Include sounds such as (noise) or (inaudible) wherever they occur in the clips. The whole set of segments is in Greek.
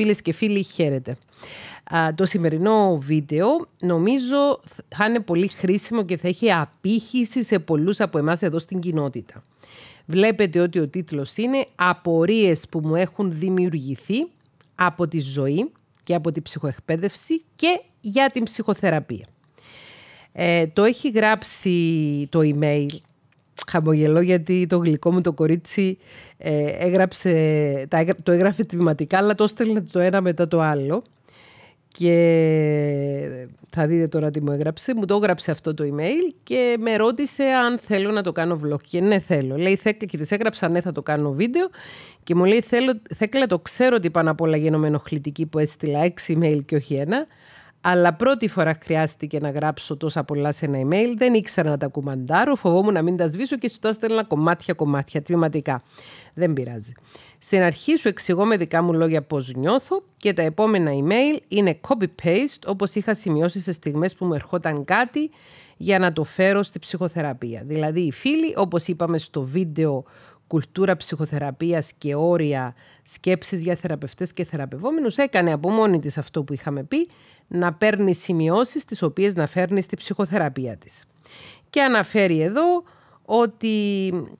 Φίλες και φίλοι, χαίρετε. Α, το σημερινό βίντεο νομίζω θα είναι πολύ χρήσιμο και θα έχει απήχηση σε πολλούς από εμάς εδώ στην κοινότητα. Βλέπετε ότι ο τίτλος είναι «Απορίες που μου έχουν δημιουργηθεί από τη ζωή και από την ψυχοεκπαίδευση και για την ψυχοθεραπεία». Ε, το έχει γράψει το email χαμογελώ γιατί το γλυκό μου το κορίτσι ε, έγραψε, τα, το έγραφε τμηματικά αλλά το έστελνε το ένα μετά το άλλο και θα δείτε τώρα τι μου έγραψε. Μου το έγραψε αυτό το email και με ρώτησε αν θέλω να το κάνω vlog. Και ναι, θέλω. Λέει, και της έγραψα, ναι, θα το κάνω βίντεο. Και μου λέει, θέλω, θέκλα, το ξέρω ότι πάνω απ' όλα γίνομαι ενοχλητική που έστειλα έξι email και όχι ένα αλλά πρώτη φορά χρειάστηκε να γράψω τόσα πολλά σε ένα email. Δεν ήξερα να τα κουμαντάρω, φοβόμουν να μην τα σβήσω και σου τα στέλνα κομμάτια-κομμάτια, τμηματικά. Δεν πειράζει. Στην αρχή σου εξηγώ με δικά μου λόγια πώς νιώθω και τα επόμενα email είναι copy-paste Όπως είχα σημειώσει σε στιγμές που μου ερχόταν κάτι για να το φέρω στη ψυχοθεραπεία. Δηλαδή οι φίλοι, όπως είπαμε στο βίντεο κουλτούρα ψυχοθεραπείας και όρια σκέψης για θεραπευτές και θεραπευόμενους, έκανε από μόνη της αυτό που είχαμε πει να παίρνει σημειώσεις τις οποίες να φέρνει στη ψυχοθεραπεία της. Και αναφέρει εδώ ότι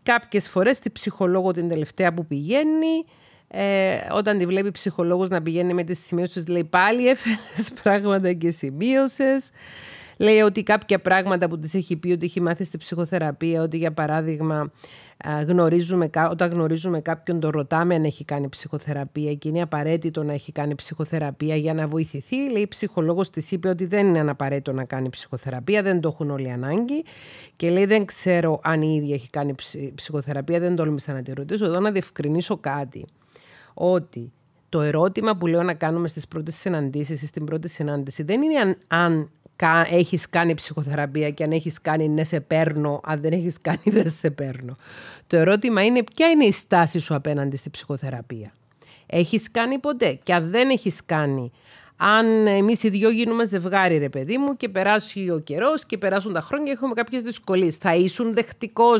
κάποιες φορές τη ψυχολόγο την τελευταία που πηγαίνει, ε, όταν τη βλέπει ψυχολόγος να πηγαίνει με τις σημειώσεις, λέει πάλι έφερες (laughs) πράγματα και σημείωσες. Λέει ότι κάποια πράγματα που της έχει πει, ότι έχει μάθει στη ψυχοθεραπεία, ότι για παράδειγμα γνωρίζουμε, όταν γνωρίζουμε κάποιον τον ρωτάμε αν έχει κάνει ψυχοθεραπεία και είναι απαραίτητο να έχει κάνει ψυχοθεραπεία για να βοηθηθεί. Λέει η ψυχολόγος της είπε ότι δεν είναι απαραίτητο να κάνει ψυχοθεραπεία, δεν το έχουν όλοι ανάγκη και λέει δεν ξέρω αν η ίδια έχει κάνει ψυχοθεραπεία, δεν τόλμησα να τη ρωτήσω. Εδώ να διευκρινίσω κάτι, ότι το ερώτημα που λέω να κάνουμε στις πρώτες συναντήσεις ή στην πρώτη συνάντηση δεν είναι αν, αν έχεις κάνει ψυχοθεραπεία και αν έχεις κάνει ναι σε παίρνω, αν δεν έχεις κάνει δεν σε παίρνω. Το ερώτημα είναι ποια είναι η στάση σου απέναντι στη ψυχοθεραπεία. Έχεις κάνει ποτέ και αν δεν έχεις κάνει, αν εμείς οι δυο γίνουμε ζευγάρι, ρε παιδί μου, και περάσει ο καιρός και περάσουν τα χρόνια και έχουμε κάποιες δυσκολίες, θα ήσουν δεχτικός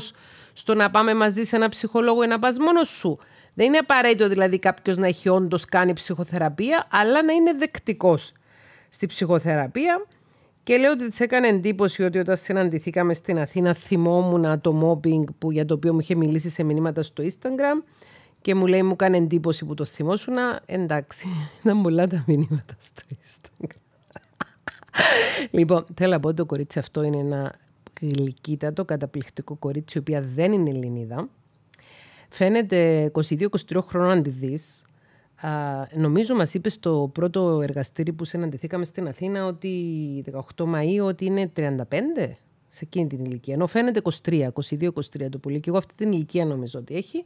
στο να πάμε μαζί σε ένα ψυχολόγο ή να πας μόνος σου. Δεν είναι απαραίτητο δηλαδή κάποιος να έχει όντως κάνει ψυχοθεραπεία, αλλά να είναι δεκτικός στη ψυχοθεραπεία και λέω ότι της έκανε εντύπωση ότι όταν συναντηθήκαμε στην Αθήνα θυμόμουν το mobbing που, για το οποίο μου είχε μιλήσει σε μηνύματα στο Instagram και μου λέει μου έκανε εντύπωση που το θυμόσουνα. Εντάξει, (laughs) ήταν πολλά τα μηνύματα στο Instagram. (laughs) λοιπόν, θέλω να πω ότι το κορίτσι αυτό είναι ένα γλυκύτατο, καταπληκτικό κορίτσι, η οποία δεν είναι Ελληνίδα. Φαίνεται 22-23 χρόνια αν τη δεις, Α, νομίζω μας είπες στο πρώτο εργαστήρι που συναντηθήκαμε στην Αθήνα ότι 18 Μαΐου ότι είναι 35 σε εκείνη την ηλικία. Ενώ φαίνεται 23, 22-23 το πολύ. Και εγώ αυτή την ηλικία νομίζω ότι έχει.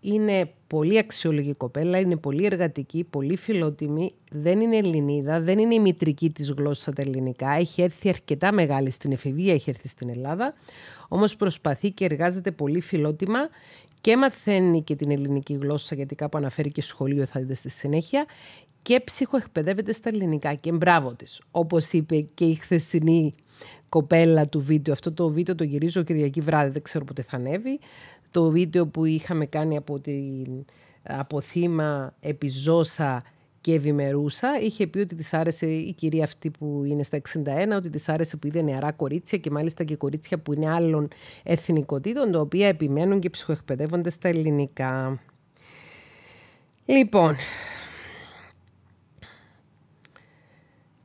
Είναι πολύ αξιολογική κοπέλα, είναι πολύ εργατική, πολύ φιλότιμη. Δεν είναι Ελληνίδα, δεν είναι η μητρική της γλώσσα τα ελληνικά. Έχει έρθει αρκετά μεγάλη στην εφηβεία, έχει έρθει στην Ελλάδα. Όμως προσπαθεί και εργάζεται πολύ φιλότιμα και μαθαίνει και την ελληνική γλώσσα, γιατί κάπου αναφέρει και σχολείο, θα δείτε στη συνέχεια, και ψυχοεκπαιδεύεται στα ελληνικά και μπράβο της. Όπως είπε και η χθεσινή κοπέλα του βίντεο, αυτό το βίντεο το γυρίζω Κυριακή βράδυ, δεν ξέρω πότε θα ανέβει, το βίντεο που είχαμε κάνει από την αποθήμα επιζώσα και ευημερούσα. Είχε πει ότι της άρεσε η κυρία αυτή που είναι στα 61, ότι της άρεσε που είδε νεαρά κορίτσια και μάλιστα και κορίτσια που είναι άλλων εθνικοτήτων, τα οποία επιμένουν και ψυχοεκπαιδεύονται στα ελληνικά. Λοιπόν,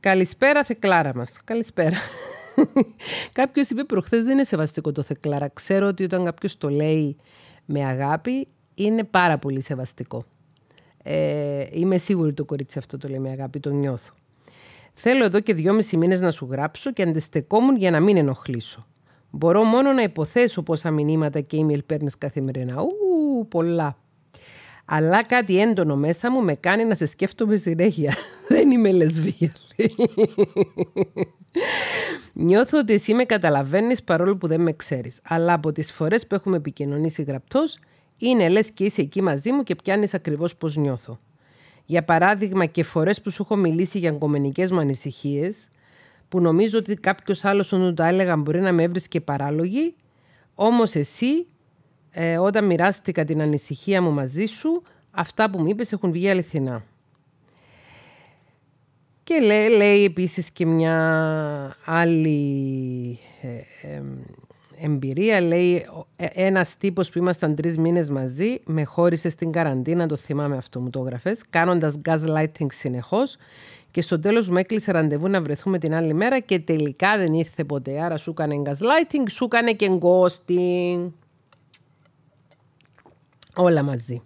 Καλησπέρα Θεκλάρα μας. Καλησπέρα. (laughs) κάποιος είπε προχθές δεν είναι σεβαστικό το Θεκλάρα. Ξέρω ότι όταν κάποιος το λέει με αγάπη είναι πάρα πολύ σεβαστικό. Ε, είμαι σίγουρη το κορίτσι αυτό το λέει με αγάπη, το νιώθω. Θέλω εδώ και δυόμισι μήνες να σου γράψω και αντιστεκόμουν για να μην ενοχλήσω. Μπορώ μόνο να υποθέσω πόσα μηνύματα και email παίρνεις καθημερινά. Ου, πολλά. Αλλά κάτι έντονο μέσα μου με κάνει να σε σκέφτομαι συνέχεια. (laughs) Δεν είμαι λεσβία. Νιώθω ότι εσύ με καταλαβαίνεις παρόλο που δεν με ξέρεις. Αλλά από τις φορές που έχουμε επικοινωνήσει γραπτός, είναι λες και είσαι εκεί μαζί μου και πιάνεις ακριβώς πώς νιώθω. Για παράδειγμα και φορές που σου έχω μιλήσει για αγκομενικές μου ανησυχίες, που νομίζω ότι κάποιος άλλος όταν τα έλεγα μπορεί να με έβρισκε παράλογη, όμως εσύ ε, όταν μοιράστηκα την ανησυχία μου μαζί σου, αυτά που μου είπες έχουν βγει αληθινά. Και λέει, λέει επίσης και μια άλλη ε, ε εμπειρία, λέει ε, ένας τύπος που ήμασταν τρεις μήνες μαζί, με χώρισε στην καραντίνα, το θυμάμαι αυτό μου το έγραφες, κάνοντας gaslighting συνεχώς. Και στο τέλος μου έκλεισε ραντεβού να βρεθούμε την άλλη μέρα και τελικά δεν ήρθε ποτέ. Άρα σου έκανε gaslighting, σου έκανε και γκόστινγκ. Όλα μαζί.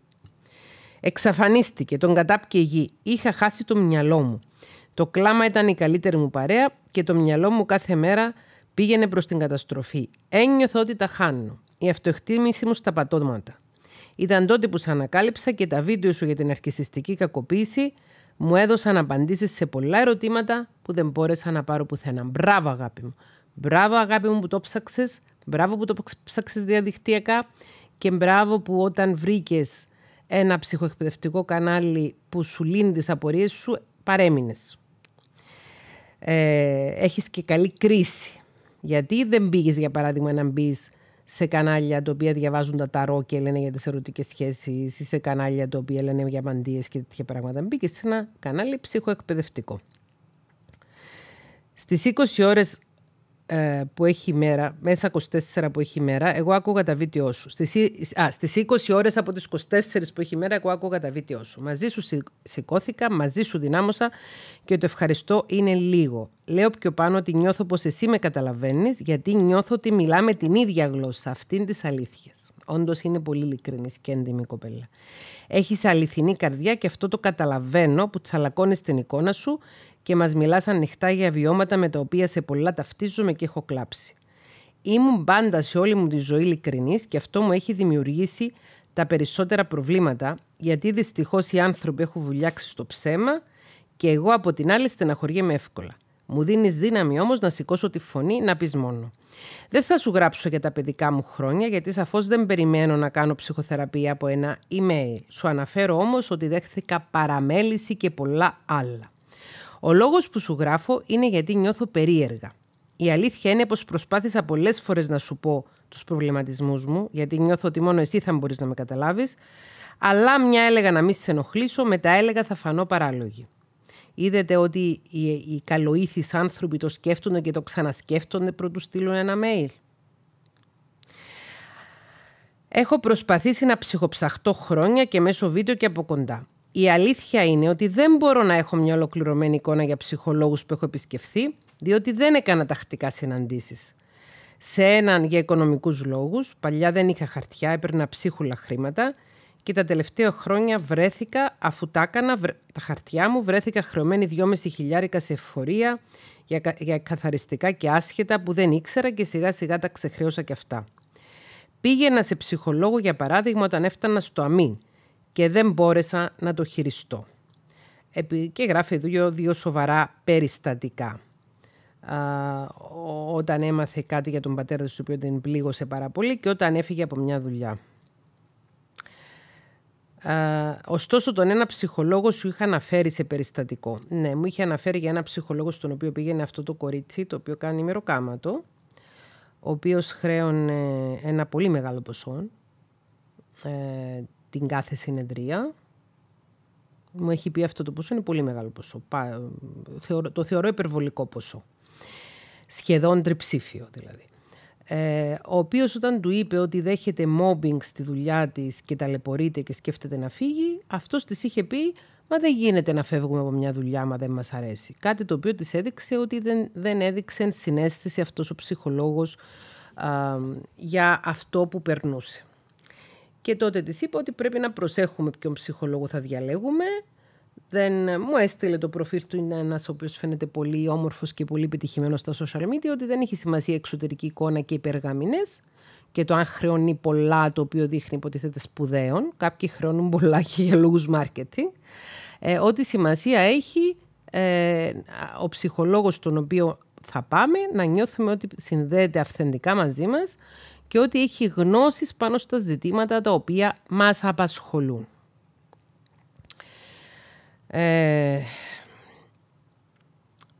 Εξαφανίστηκε, τον κατάπηκε γη. Είχα χάσει το μυαλό μου. Το κλάμα ήταν η καλύτερη μου παρέα και το μυαλό μου κάθε μέρα Πήγαινε προς την καταστροφή. Ένιωθα ότι τα χάνω. Η αυτοεκτίμησή μου στα πατώματα. Ήταν τότε που σε ανακάλυψα και τα βίντεο σου για την αρχισιστική κακοποίηση μου έδωσαν απαντήσεις σε πολλά ερωτήματα που δεν μπόρεσα να πάρω πουθενά. Μπράβο αγάπη μου. Μπράβο αγάπη μου που το ψάξες. Μπράβο που το ψάξες διαδικτυακά. Και μπράβο που όταν βρήκες ένα ψυχοεκπαιδευτικό κανάλι που σου λύνει τις απορίες σου, παρέμεινες. Ε, έχεις και καλή κρίση. Γιατί δεν πήγες, για παράδειγμα, να μπεις σε κανάλια τα οποία διαβάζουν τα ταρό και λένε για τις ερωτικές σχέσεις, ή σε κανάλια τα οποία λένε για μαντίε και τέτοια πράγματα. Μπήκες σε ένα κανάλι ψυχοεκπαιδευτικό. Στις 20 ώρες ε, που έχει ημέρα, μέσα 24 που έχει ημέρα, εγώ άκουγα τα βίντεο σου. Στις, 20 ώρες από τις 24 που έχει ημέρα, εγώ άκουγα τα βίντεο σου. Μαζί σου σηκώθηκα, μαζί σου δυνάμωσα και το ευχαριστώ είναι λίγο. Λέω πιο πάνω ότι νιώθω πως εσύ με καταλαβαίνεις, γιατί νιώθω ότι μιλάμε την ίδια γλώσσα, αυτήν της αλήθειας. Όντως είναι πολύ ειλικρινής και έντιμη κοπέλα. Έχεις αληθινή καρδιά και αυτό το καταλαβαίνω που τσαλακώνεις την εικόνα σου και μας μιλάς ανοιχτά για βιώματα με τα οποία σε πολλά ταυτίζομαι και έχω κλάψει. Ήμουν πάντα σε όλη μου τη ζωή ειλικρινής και αυτό μου έχει δημιουργήσει τα περισσότερα προβλήματα, γιατί δυστυχώς οι άνθρωποι έχουν βουλιάξει στο ψέμα και εγώ από την άλλη στεναχωριέμαι εύκολα. Μου δίνεις δύναμη όμως να σηκώσω τη φωνή να πεις μόνο. Δεν θα σου γράψω για τα παιδικά μου χρόνια, γιατί σαφώς δεν περιμένω να κάνω ψυχοθεραπεία από ένα email. Σου αναφέρω όμως ότι δέχθηκα παραμέληση και πολλά άλλα. Ο λόγος που σου γράφω είναι γιατί νιώθω περίεργα. Η αλήθεια είναι πως προσπάθησα πολλές φορές να σου πω τους προβληματισμούς μου, γιατί νιώθω ότι μόνο εσύ θα μπορείς να με καταλάβεις, αλλά μια έλεγα να μην σε ενοχλήσω, μετά έλεγα θα φανώ παράλογη. Είδατε ότι οι, οι καλοήθεις άνθρωποι το σκέφτονται και το ξανασκέφτονται πρωτού στείλουν ένα mail. Έχω προσπαθήσει να ψυχοψαχτώ χρόνια και μέσω βίντεο και από κοντά. Η αλήθεια είναι ότι δεν μπορώ να έχω μια ολοκληρωμένη εικόνα για ψυχολόγους που έχω επισκεφθεί, διότι δεν έκανα τακτικά συναντήσεις. Σε έναν για οικονομικούς λόγους, παλιά δεν είχα χαρτιά, έπαιρνα ψίχουλα χρήματα και τα τελευταία χρόνια βρέθηκα, αφού τα έκανα τα χαρτιά μου, βρέθηκα χρεωμένη 2,5 χιλιάρικα σε εφορία για, καθαριστικά και άσχετα που δεν ήξερα και σιγά σιγά τα ξεχρέωσα και αυτά. Πήγαινα σε ψυχολόγο, για παράδειγμα, όταν έφτανα στο αμήν και δεν μπόρεσα να το χειριστώ. Και γράφει δύο, δύο σοβαρά περιστατικά. όταν έμαθε κάτι για τον πατέρα του, το οποίο την πλήγωσε πάρα πολύ και όταν έφυγε από μια δουλειά. ωστόσο, τον ένα ψυχολόγο σου είχα αναφέρει σε περιστατικό. Ναι, μου είχε αναφέρει για ένα ψυχολόγο στον οποίο πήγαινε αυτό το κορίτσι, το οποίο κάνει μεροκάματο, ο οποίος χρέωνε ένα πολύ μεγάλο ποσό, ε, την κάθε συνεδρία. Μου έχει πει αυτό το ποσό, είναι πολύ μεγάλο ποσό. Το θεωρώ υπερβολικό ποσό. Σχεδόν τριψήφιο δηλαδή. Ε, ο οποίος όταν του είπε ότι δέχεται μόμπινγκ στη δουλειά της και ταλαιπωρείται και σκέφτεται να φύγει, αυτός της είχε πει Μα δεν γίνεται να φεύγουμε από μια δουλειά, μα δεν μας αρέσει. Κάτι το οποίο της έδειξε ότι δεν, δεν έδειξε συνέστηση αυτός ο ψυχολόγος για αυτό που περνούσε. Και τότε της είπα ότι πρέπει να προσέχουμε ποιον ψυχολόγο θα διαλέγουμε. Δεν μου έστειλε το προφίλ του, είναι ένας ο οποίος φαίνεται πολύ όμορφος και πολύ επιτυχημένος στα social media, ότι δεν έχει σημασία η εξωτερική εικόνα και οι περγαμηνέ και το αν χρεώνει πολλά, το οποίο δείχνει υποτίθεται σπουδαίων. Κάποιοι χρεώνουν πολλά και για λόγους marketing. Ε, ό,τι σημασία έχει ε, ο ψυχολόγος τον οποίο θα πάμε να νιώθουμε ότι συνδέεται αυθεντικά μαζί μας και ότι έχει γνώσεις πάνω στα ζητήματα τα οποία μας απασχολούν. Ε...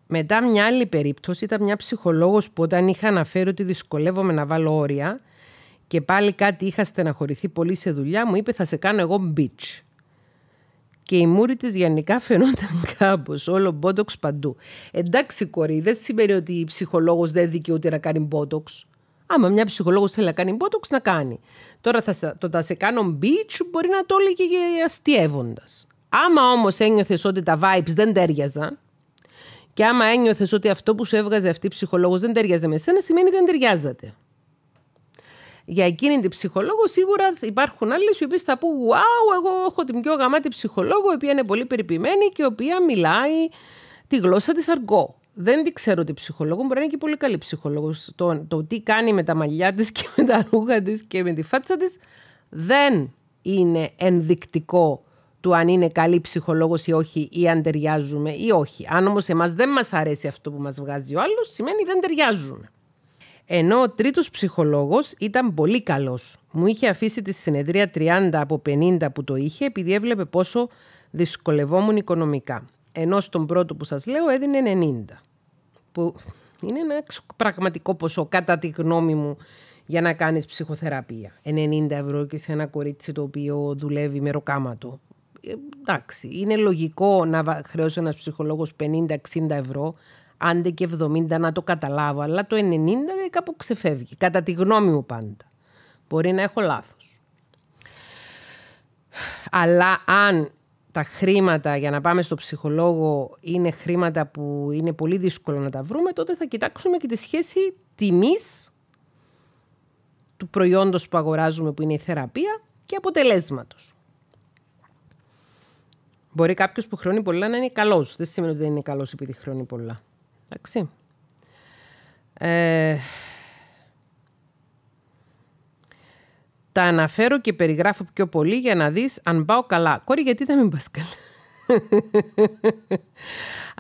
Μετά μια άλλη περίπτωση ήταν μια ψυχολόγος που όταν είχα αναφέρει ότι δυσκολεύομαι να βάλω όρια και πάλι κάτι είχα στεναχωρηθεί πολύ σε δουλειά μου είπε θα σε κάνω εγώ bitch. Και η μούρη της γενικά φαινόταν (laughs) κάπως, όλο μπότοξ παντού. Εντάξει κορή, δεν σημαίνει ότι η ψυχολόγος δεν δικαιούται να κάνει μπότοξ. Άμα μια ψυχολόγος θέλει να κάνει μπότοξ, να κάνει. Τώρα θα, το θα σε κάνω beach μπορεί να το έλεγε αστείευοντας. Άμα όμως ένιωθες ότι τα vibes δεν τέριαζαν, και άμα ένιωθες ότι αυτό που σου έβγαζε αυτή η ψυχολόγος δεν ταιριάζε με εσένα, σημαίνει δεν ταιριάζατε. Για εκείνη την ψυχολόγο, σίγουρα υπάρχουν άλλες οι οποίες θα πούν: Wow, εγώ έχω την πιο γαμάτη ψυχολόγο, η οποία είναι πολύ περιποιημένη και η οποία μιλάει τη γλώσσα της αργό δεν την ξέρω ότι ψυχολόγο, μπορεί να είναι και πολύ καλή ψυχολόγος. Το, το τι κάνει με τα μαλλιά της και με τα ρούχα της και με τη φάτσα της δεν είναι ενδεικτικό του αν είναι καλή ψυχολόγος ή όχι, ή αν ταιριάζουμε ή όχι. Αν όμως εμάς δεν μας αρέσει αυτό που μας βγάζει ο άλλος, σημαίνει δεν ταιριάζουμε. Ενώ ο τρίτος ψυχολόγος ήταν πολύ καλός. Μου είχε αφήσει τη συνεδρία 30 από 50 που το είχε, επειδή έβλεπε πόσο δυσκολευόμουν οικονομικά. Ενώ στον πρώτο που σας λέω έδινε 90 είναι ένα πραγματικό ποσό, κατά τη γνώμη μου, για να κάνεις ψυχοθεραπεία. 90 ευρώ και σε ένα κορίτσι το οποίο δουλεύει με Ε, εντάξει, είναι λογικό να χρεώσει ένας ψυχολόγος 50-60 ευρώ, άντε και 70 να το καταλάβω, αλλά το 90 ε, κάπου ξεφεύγει, κατά τη γνώμη μου πάντα. Μπορεί να έχω λάθος. Αλλά αν τα χρήματα για να πάμε στο ψυχολόγο είναι χρήματα που είναι πολύ δύσκολο να τα βρούμε, τότε θα κοιτάξουμε και τη σχέση τιμής του προϊόντος που αγοράζουμε που είναι η θεραπεία και αποτελέσματος. Μπορεί κάποιος που χρώνει πολλά να είναι καλός. Δεν σημαίνει ότι δεν είναι καλός επειδή χρώνει πολλά. Εντάξει. Ε, Τα αναφέρω και περιγράφω πιο πολύ για να δεις αν πάω καλά. Κόρη, γιατί δεν μην πας καλά. (laughs)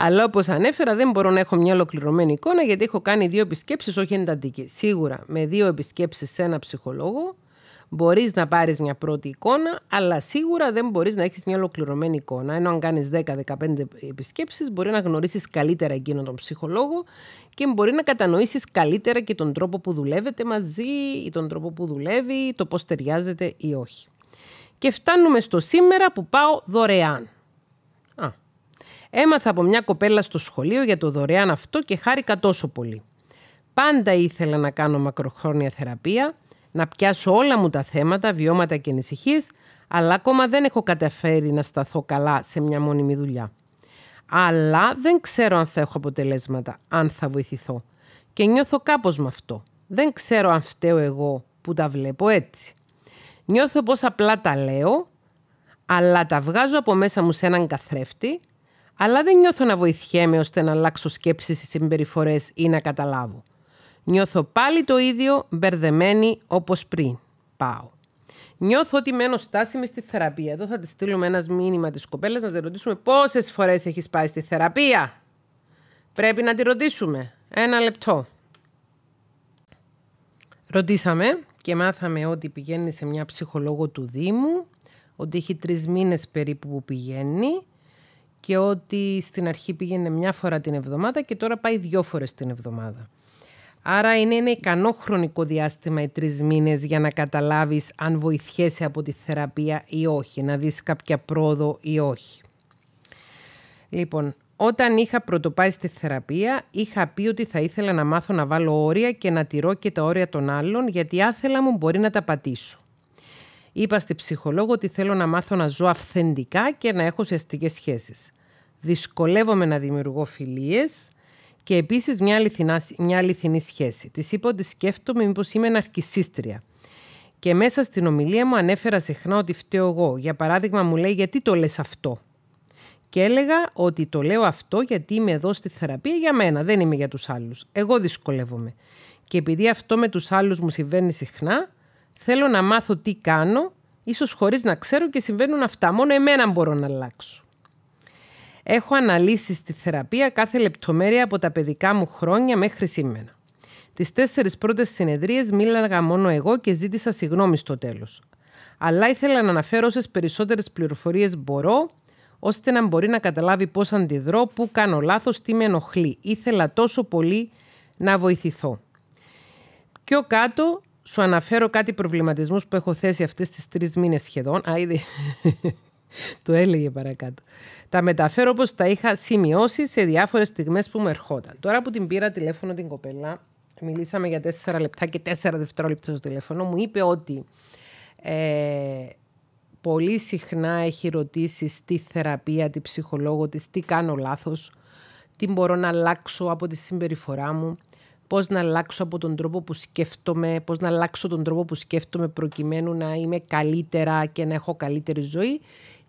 Αλλά όπως ανέφερα, δεν μπορώ να έχω μια ολοκληρωμένη εικόνα γιατί έχω κάνει δύο επισκέψεις, όχι εντατική. Σίγουρα με δύο επισκέψεις σε ένα ψυχολόγο, Μπορείς να πάρεις μια πρώτη εικόνα, αλλά σίγουρα δεν μπορείς να έχεις μια ολοκληρωμένη εικόνα. Ενώ αν κάνεις 10-15 επισκέψεις, μπορεί να γνωρίσεις καλύτερα εκείνον τον ψυχολόγο και μπορεί να κατανοήσεις καλύτερα και τον τρόπο που δουλεύετε μαζί, ή τον τρόπο που δουλεύει, το πώς ταιριάζεται ή όχι. Και φτάνουμε στο σήμερα που πάω δωρεάν. Α. Έμαθα από μια κοπέλα στο σχολείο για το δωρεάν αυτό και χάρηκα τόσο πολύ. Πάντα ήθελα να κάνω μακροχρόνια θεραπεία, να πιάσω όλα μου τα θέματα, βιώματα και ανησυχίες, αλλά ακόμα δεν έχω καταφέρει να σταθώ καλά σε μια μόνιμη δουλειά. Αλλά δεν ξέρω αν θα έχω αποτελέσματα, αν θα βοηθηθώ. Και νιώθω κάπως με αυτό. Δεν ξέρω αν φταίω εγώ που τα βλέπω έτσι. Νιώθω πως απλά τα λέω, αλλά τα βγάζω από μέσα μου σε έναν καθρέφτη, αλλά δεν νιώθω να βοηθιέμαι ώστε να αλλάξω σκέψεις ή συμπεριφορές ή να καταλάβω. Νιώθω πάλι το ίδιο, μπερδεμένη όπως πριν. Πάω. Νιώθω ότι μένω στάσιμη στη θεραπεία. Εδώ θα της στείλουμε ένας μήνυμα της κοπέλας να τη ρωτήσουμε πόσες φορές έχεις πάει στη θεραπεία. Πρέπει να τη ρωτήσουμε. Ένα λεπτό. Ρωτήσαμε και μάθαμε ότι πηγαίνει σε μια ψυχολόγο του Δήμου, ότι έχει τρεις μήνες περίπου που πηγαίνει και ότι στην αρχή πήγαινε μια φορά την εβδομάδα και τώρα πάει δυο φορές την εβδομάδα. Άρα είναι ένα ικανό χρονικό διάστημα οι τρεις μήνες για να καταλάβεις αν βοηθιέσαι από τη θεραπεία ή όχι, να δεις κάποια πρόοδο ή όχι. Λοιπόν, όταν είχα πρωτοπάει στη θεραπεία, είχα πει ότι θα ήθελα να μάθω να βάλω όρια και να τηρώ και τα όρια των άλλων, γιατί άθελα μου μπορεί να τα πατήσω. Είπα στη ψυχολόγο ότι θέλω να μάθω να ζω αυθεντικά και να έχω ουσιαστικές σχέσεις. Δυσκολεύομαι να δημιουργώ φιλίες, και επίσης μια, μια αληθινή σχέση. Της είπα ότι σκέφτομαι μήπως είμαι εναρκησίστρια. Και μέσα στην ομιλία μου ανέφερα συχνά ότι φταίω εγώ. Για παράδειγμα, μου λέει: Γιατί το λες αυτό. Και έλεγα ότι το λέω αυτό γιατί είμαι εδώ στη θεραπεία για μένα, δεν είμαι για τους άλλους. Εγώ δυσκολεύομαι. Και επειδή αυτό με τους άλλους μου συμβαίνει συχνά, θέλω να μάθω τι κάνω, ίσως χωρίς να ξέρω και συμβαίνουν αυτά. Μόνο εμένα μπορώ να αλλάξω. Έχω αναλύσει στη θεραπεία κάθε λεπτομέρεια από τα παιδικά μου χρόνια μέχρι σήμερα. Τις τέσσερις πρώτες συνεδρίες μίλαγα μόνο εγώ και ζήτησα συγγνώμη στο τέλος. Αλλά ήθελα να αναφέρω όσες περισσότερες πληροφορίες μπορώ, ώστε να μπορεί να καταλάβει πώς αντιδρώ, πού κάνω λάθος, τι με ενοχλεί. Ήθελα τόσο πολύ να βοηθηθώ. Πιο κάτω σου αναφέρω κάτι προβληματισμούς που έχω θέσει αυτές τις τρεις μήνες σχεδόν. Α, ήδη του έλεγε παρακάτω. Τα μεταφέρω όπως τα είχα σημειώσει σε διάφορες στιγμές που μου ερχόταν. Τώρα που την πήρα τηλέφωνο την κοπέλα, μιλήσαμε για τέσσερα λεπτά και τέσσερα δευτερόλεπτα στο τηλέφωνο, μου είπε ότι ε, πολύ συχνά έχει ρωτήσει στη θεραπεία, τη ψυχολόγο της, τι κάνω λάθος, τι μπορώ να αλλάξω από τη συμπεριφορά μου, πώς να αλλάξω από τον τρόπο που σκέφτομαι, πώς να αλλάξω τον τρόπο που σκέφτομαι προκειμένου να είμαι καλύτερα και να έχω καλύτερη ζωή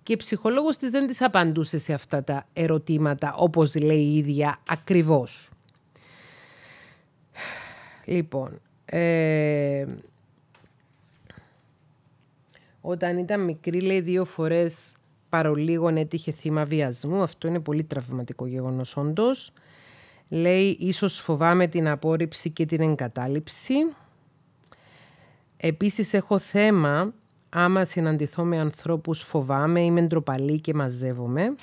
και η ψυχολόγος της δεν της απαντούσε σε αυτά τα ερωτήματα, όπως λέει η ίδια ακριβώς. Λοιπόν, ε, όταν ήταν μικρή, λέει δύο φορές παρολίγον έτυχε θύμα βιασμού. Αυτό είναι πολύ τραυματικό γεγονός όντως. Λέει, ίσως φοβάμαι την απόρριψη και την εγκατάλειψη. Επίσης, έχω θέμα άμα συναντηθώ με ανθρώπους φοβάμαι, είμαι ντροπαλή και μαζεύομαι.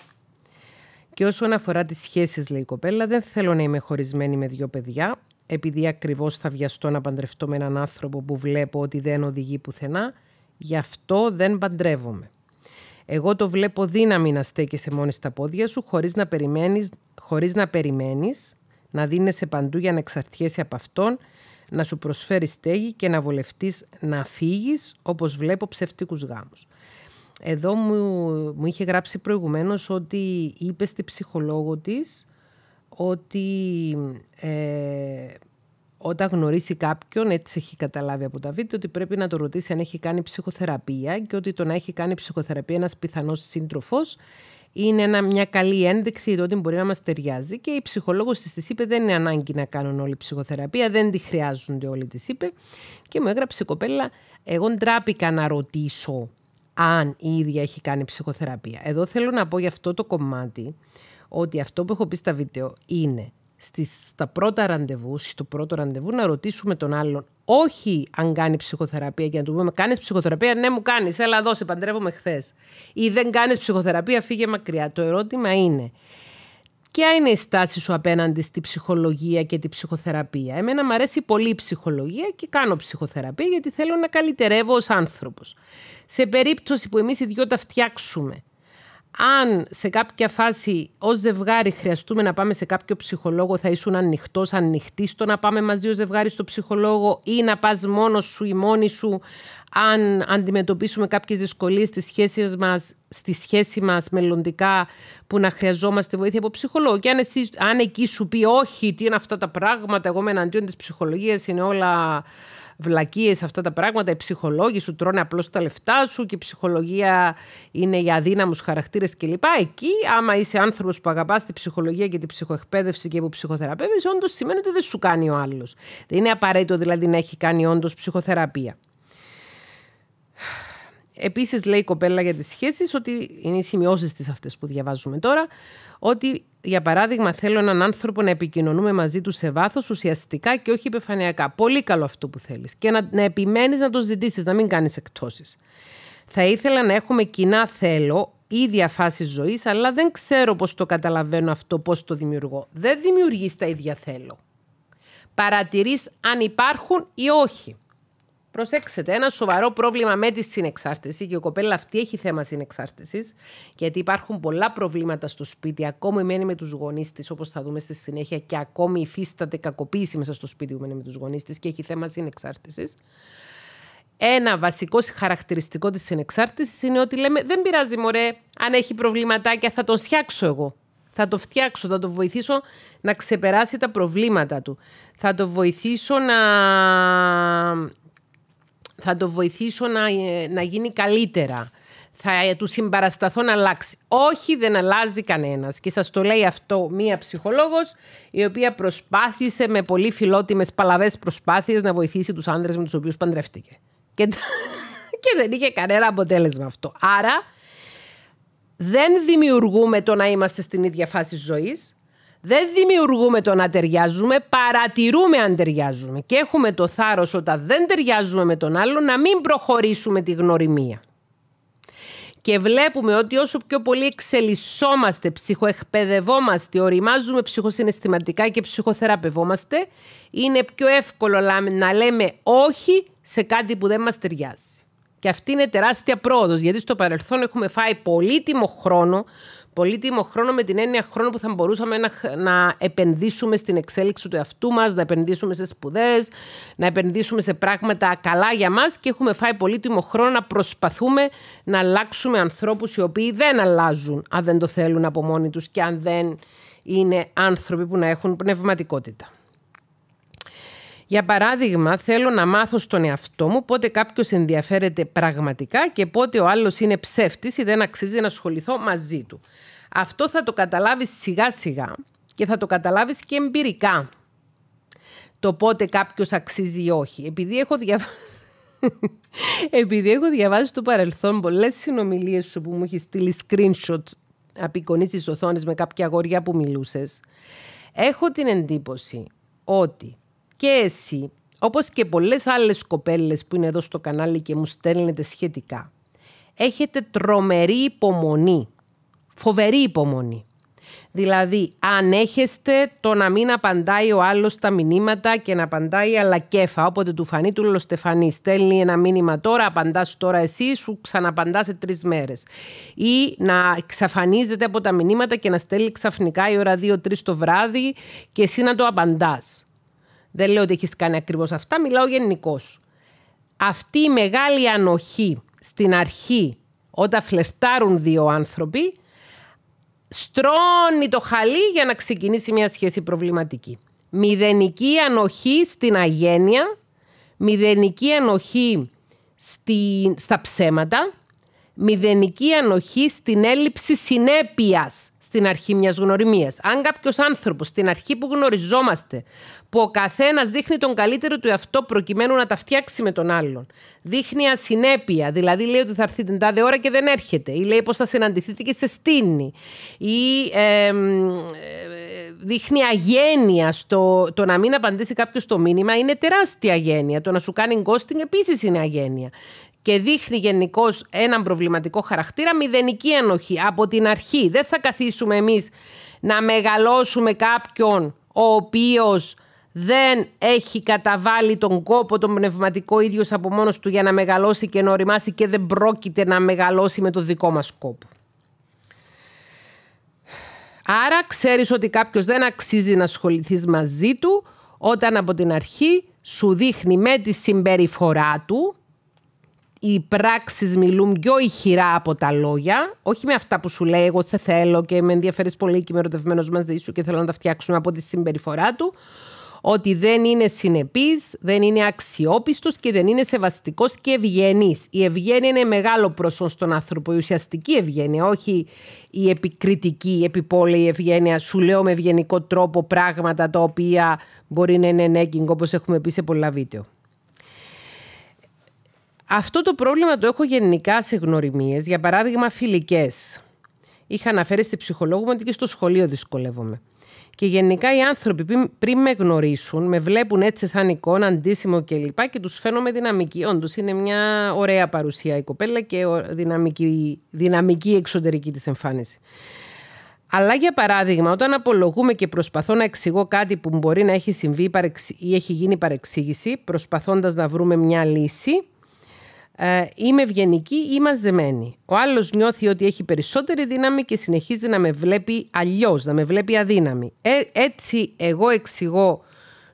Και όσον αφορά τις σχέσεις, λέει η κοπέλα, δεν θέλω να είμαι χωρισμένη με δύο παιδιά, επειδή ακριβώς θα βιαστώ να παντρευτώ με έναν άνθρωπο που βλέπω ότι δεν οδηγεί πουθενά, γι' αυτό δεν παντρεύομαι. Εγώ το βλέπω δύναμη να στέκεσαι μόνης στα πόδια σου, χωρίς να περιμένεις, χωρίς να, περιμένεις, να δίνεσαι παντού για να εξαρτιέσαι από αυτόν να σου προσφέρει στέγη και να βολευτείς να φύγεις όπως βλέπω ψευτικούς γάμους. Εδώ μου, μου είχε γράψει προηγουμένως ότι είπε στη ψυχολόγο της ότι ε, όταν γνωρίσει κάποιον, έτσι έχει καταλάβει από τα βίντεο, ότι πρέπει να το ρωτήσει αν έχει κάνει ψυχοθεραπεία και ότι το να έχει κάνει ψυχοθεραπεία ένας πιθανός σύντροφος είναι μια καλή ένδειξη το ότι μπορεί να μας ταιριάζει. Και η ψυχολόγος της είπε: Δεν είναι ανάγκη να κάνουν όλη ψυχοθεραπεία, δεν τη χρειάζονται όλοι, της είπε. Και μου έγραψε η κοπέλα: Εγώ ντράπηκα να ρωτήσω αν η ίδια έχει κάνει ψυχοθεραπεία. Εδώ θέλω να πω για αυτό το κομμάτι ότι αυτό που έχω πει στα βίντεο είναι στις, στα πρώτα ραντεβού, στο πρώτο ραντεβού, να ρωτήσουμε τον άλλον όχι αν κάνει ψυχοθεραπεία και να του πούμε κάνεις ψυχοθεραπεία, ναι μου κάνεις. έλα εδώ, σε παντρεύομαι χθες. Ή δεν κάνεις ψυχοθεραπεία, φύγε μακριά. Το ερώτημα είναι, ποια είναι η δεν κανει ψυχοθεραπεια φυγε μακρια το ερωτημα ειναι ποια ειναι η σταση σου απέναντι στη ψυχολογία και τη ψυχοθεραπεία. Εμένα μου αρέσει πολύ η ψυχολογία και κάνω ψυχοθεραπεία γιατί θέλω να καλυτερεύω ως άνθρωπος. Σε περίπτωση που εμείς οι δυο τα φτιάξουμε αν σε κάποια φάση ως ζευγάρι χρειαστούμε να πάμε σε κάποιο ψυχολόγο, θα ήσουν ανοιχτός, ανοιχτής στο να πάμε μαζί ως ζευγάρι στο ψυχολόγο ή να πας μόνος σου ή μόνη σου, αν αντιμετωπίσουμε κάποιες δυσκολίες στη σχέση μας στη σχέση μας μελλοντικά που να χρειαζόμαστε βοήθεια από ψυχολόγο. Και αν, εσύ, αν εκεί σου πει όχι, τι είναι αυτά τα πράγματα, εγώ είμαι εναντίον της ψυχολογίας είναι όλα βλακίες αυτά τα πράγματα. Οι ψυχολόγοι σου τρώνε απλώς τα λεφτά σου και η ψυχολογία είναι για αδύναμους χαρακτήρες κλπ. Εκεί, άμα είσαι άνθρωπος που αγαπάς τη ψυχολογία και την ψυχοεκπαίδευση και που ψυχοθεραπεύεις, όντως σημαίνει ότι δεν σου κάνει ο άλλος. Δεν είναι απαραίτητο δηλαδή να έχει κάνει όντως ψυχοθεραπεία. Επίσης λέει η κοπέλα για τις σχέσεις ότι είναι οι σημειώσεις της αυτές που διαβάζουμε τώρα ότι για παράδειγμα, θέλω έναν άνθρωπο να επικοινωνούμε μαζί του σε βάθος, ουσιαστικά και όχι υπεφανειακά. Πολύ καλό αυτό που θέλεις. Και να, να επιμένεις να το ζητήσεις, να μην κάνεις εκτόσεις. Θα ήθελα να έχουμε κοινά θέλω, ή διαφάσει ζωής, αλλά δεν ξέρω πώς το καταλαβαίνω αυτό, πώς το δημιουργώ. Δεν δημιουργείς τα ίδια θέλω. Παρατηρείς αν υπάρχουν ή όχι. Προσέξτε, ένα σοβαρό πρόβλημα με τη συνεξάρτηση και η κοπέλα αυτή έχει θέμα συνεξάρτησης, γιατί υπάρχουν πολλά προβλήματα στο σπίτι, ακόμη μένει με τους γονείς της, όπως θα δούμε στη συνέχεια, και ακόμη υφίσταται κακοποίηση μέσα στο σπίτι που μένει με τους γονείς της και έχει θέμα συνεξάρτησης. Ένα βασικό χαρακτηριστικό της συνεξάρτησης είναι ότι λέμε: Δεν πειράζει, μωρέ, αν έχει προβληματάκια, θα τον φτιάξω εγώ. Θα το φτιάξω, θα το βοηθήσω να ξεπεράσει τα προβλήματα του. Θα το βοηθήσω να θα το βοηθήσω να, ε, να γίνει καλύτερα. Θα ε, του συμπαρασταθώ να αλλάξει. Όχι, δεν αλλάζει κανένας. Και σας το λέει αυτό μία ψυχολόγος, η οποία προσπάθησε με πολύ φιλότιμες παλαβές προσπάθειες να βοηθήσει τους άντρε με τους οποίους παντρεύτηκε. Και, (laughs) και δεν είχε κανένα αποτέλεσμα αυτό. Άρα, δεν δημιουργούμε το να είμαστε στην ίδια φάση ζωής. Δεν δημιουργούμε το να ταιριάζουμε, παρατηρούμε αν ταιριάζουμε. Και έχουμε το θάρρος όταν δεν ταιριάζουμε με τον άλλο να μην προχωρήσουμε τη γνωριμία. Και βλέπουμε ότι όσο πιο πολύ εξελισσόμαστε, ψυχοεκπαιδευόμαστε, οριμάζουμε ψυχοσυναισθηματικά και ψυχοθεραπευόμαστε, είναι πιο εύκολο να λέμε όχι σε κάτι που δεν μας ταιριάζει. Και αυτή είναι τεράστια πρόοδος, γιατί στο παρελθόν έχουμε φάει πολύτιμο χρόνο πολύτιμο χρόνο με την έννοια χρόνο που θα μπορούσαμε να, να επενδύσουμε στην εξέλιξη του εαυτού μας, να επενδύσουμε σε σπουδές, να επενδύσουμε σε πράγματα καλά για μας και έχουμε φάει πολύτιμο χρόνο να προσπαθούμε να αλλάξουμε ανθρώπους οι οποίοι δεν αλλάζουν αν δεν το θέλουν από μόνοι τους και αν δεν είναι άνθρωποι που να έχουν πνευματικότητα. Για παράδειγμα, θέλω να μάθω στον εαυτό μου πότε κάποιος ενδιαφέρεται πραγματικά και πότε ο άλλος είναι ψεύτης ή δεν αξίζει να ασχοληθώ μαζί του. Αυτό θα το καταλάβεις σιγά σιγά και θα το καταλάβεις και εμπειρικά. Το πότε κάποιος αξίζει ή όχι. Επειδή έχω διαβάσει. (laughs) Επειδή έχω διαβάσει στο παρελθόν πολλές συνομιλίες σου που μου έχεις στείλει screenshots απεικονίσεις οθόνες με κάποια αγόρια που μιλούσες. έχω την εντύπωση ότι και εσύ, όπως και πολλές άλλες κοπέλες που είναι εδώ στο κανάλι και μου στέλνετε σχετικά, έχετε τρομερή υπομονή, φοβερή υπομονή. Δηλαδή, αν έχεστε το να μην απαντάει ο άλλος τα μηνύματα και να απαντάει κέφα, όποτε του φανεί του λοστεφανή, στέλνει ένα μήνυμα τώρα, απαντάς τώρα εσύ, σου ξαναπαντάς σε τρεις μέρες. Ή να εξαφανίζεται από τα μηνύματα και να στέλνει ξαφνικά η ώρα 2-3 το βράδυ και εσύ να το απαντάς δεν λέω ότι έχεις κάνει ακριβώς αυτά, μιλάω γενικώς. Αυτή η μεγάλη ανοχή στην αρχή, όταν φλερτάρουν δύο άνθρωποι, στρώνει το χαλί για να ξεκινήσει μια σχέση προβληματική. Μηδενική ανοχή στην αγένεια, μηδενική ανοχή στη, στα ψέματα, μηδενική ανοχή στην έλλειψη συνέπειας στην αρχή μιας γνωριμίας. Αν κάποιος άνθρωπος στην αρχή που γνωριζόμαστε που ο καθένας δείχνει τον καλύτερο του εαυτό προκειμένου να τα φτιάξει με τον άλλον. Δείχνει ασυνέπεια, δηλαδή λέει ότι θα έρθει την τάδε ώρα και δεν έρχεται, ή λέει πως θα συναντηθείτε και σε στείνει, ή ε, ε, δείχνει αγένεια στο το να μην απαντήσει κάποιος το μήνυμα είναι τεράστια αγένεια. Το να σου κάνει γκόστινγκ επίσης είναι αγένεια και δείχνει γενικώς έναν προβληματικό χαρακτήρα, μηδενική ενοχή από την αρχή. Δεν θα καθίσουμε εμείς να μεγαλώσουμε κάποιον ο οποίος δεν έχει καταβάλει τον κόπο τον πνευματικό ίδιος από μόνος του για να μεγαλώσει και να οριμάσει και δεν πρόκειται να μεγαλώσει με το δικό μας κόπο. Άρα ξέρεις ότι κάποιος δεν αξίζει να ασχοληθείς μαζί του όταν από την αρχή σου δείχνει με τη συμπεριφορά του οι πράξεις μιλούν πιο ηχηρά από τα λόγια, όχι με αυτά που σου λέει εγώ σε θέλω και με ενδιαφέρεις πολύ και είμαι ερωτευμένος μαζί σου και θέλω να τα φτιάξουμε από τη συμπεριφορά του, ότι δεν είναι συνεπής, δεν είναι αξιόπιστος και δεν είναι σεβαστικός και ευγενής. Η ευγένεια είναι μεγάλο προσόν στον άνθρωπο, η ουσιαστική ευγένεια, όχι η επικριτική, η επιπόλαιη ευγένεια. Σου λέω με ευγενικό τρόπο πράγματα τα οποία μπορεί να είναι νέγκινγκ, όπως έχουμε πει σε πολλά βίντεο. Αυτό το πρόβλημα το έχω γενικά σε γνωριμίες, για παράδειγμα φιλικές. Είχα αναφέρει στη ψυχολόγο μου ότι και στο σχολείο δυσκολεύομαι. Και γενικά οι άνθρωποι πριν με γνωρίσουν, με βλέπουν έτσι σαν εικόνα, αντίσημο κλπ. Και, και τους φαίνομαι δυναμική. Όντως είναι μια ωραία παρουσία η κοπέλα και δυναμική, δυναμική εξωτερική της εμφάνιση. Αλλά για παράδειγμα, όταν απολογούμε και προσπαθώ να εξηγώ κάτι που μπορεί να έχει συμβεί ή έχει γίνει παρεξήγηση, προσπαθώντας να βρούμε μια λύση, ε, είμαι ευγενική ή μαζεμένη. Ο άλλος νιώθει ότι έχει περισσότερη δύναμη και συνεχίζει να με βλέπει αλλιώς, να με βλέπει αδύναμη. Ε, έτσι εγώ εξηγώ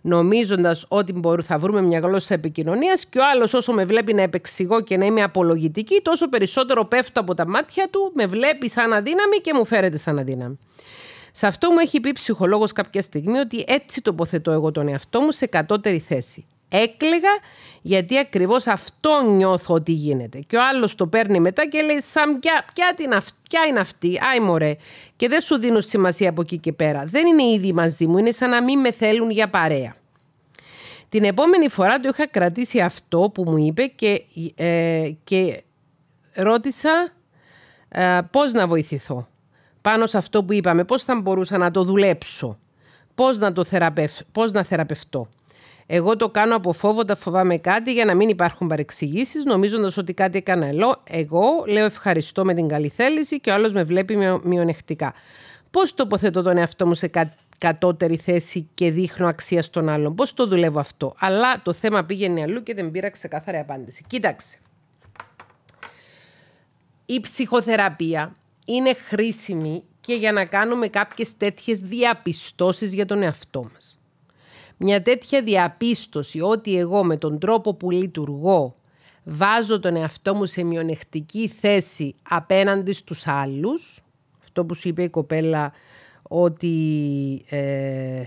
νομίζοντας ότι θα βρούμε μια γλώσσα επικοινωνίας και ο άλλος όσο με βλέπει να επεξηγώ και να είμαι απολογητική, τόσο περισσότερο πέφτω από τα μάτια του, με βλέπει σαν αδύναμη και μου φέρεται σαν αδύναμη. Σε αυτό μου έχει πει ψυχολόγος κάποια στιγμή ότι έτσι τοποθετώ εγώ τον εαυτό μου σε κατώτερη θέση έκλαιγα γιατί ακριβώς αυτό νιώθω ότι γίνεται. Και ο άλλος το παίρνει μετά και λέει σαν ποια, την αυ, ποια είναι αυτή, άι μωρέ. Και δεν σου δίνω σημασία από εκεί και πέρα. Δεν είναι ήδη μαζί μου, είναι σαν να μην με θέλουν για παρέα. Την επόμενη φορά το είχα κρατήσει αυτό που μου είπε και, ε, ρώτησα ε, πώς να βοηθηθώ πάνω σε αυτό που είπαμε, πώς θα μπορούσα να το δουλέψω, πώς να, το πώς να θεραπευτώ. Εγώ το κάνω από φόβο, τα φοβάμαι κάτι για να μην υπάρχουν παρεξηγήσεις, νομίζοντας ότι κάτι έκανα εγώ. Λέω ευχαριστώ με την καλή θέληση και ο άλλος με βλέπει μειονεκτικά. Πώς τοποθετώ τον εαυτό μου σε κατώτερη θέση και δείχνω αξία στον άλλον. Πώς το δουλεύω αυτό. Αλλά το θέμα πήγαινε αλλού και δεν πήρα ξεκάθαρη απάντηση. Κοίταξε. Η ψυχοθεραπεία είναι χρήσιμη και για να κάνουμε κάποιες τέτοιες διαπιστώσεις για τον εαυτό μας. Μια τέτοια διαπίστωση ότι εγώ με τον τρόπο που λειτουργώ βάζω τον εαυτό μου σε μειονεκτική θέση απέναντι στους άλλους, αυτό που σου είπε η κοπέλα ότι ε,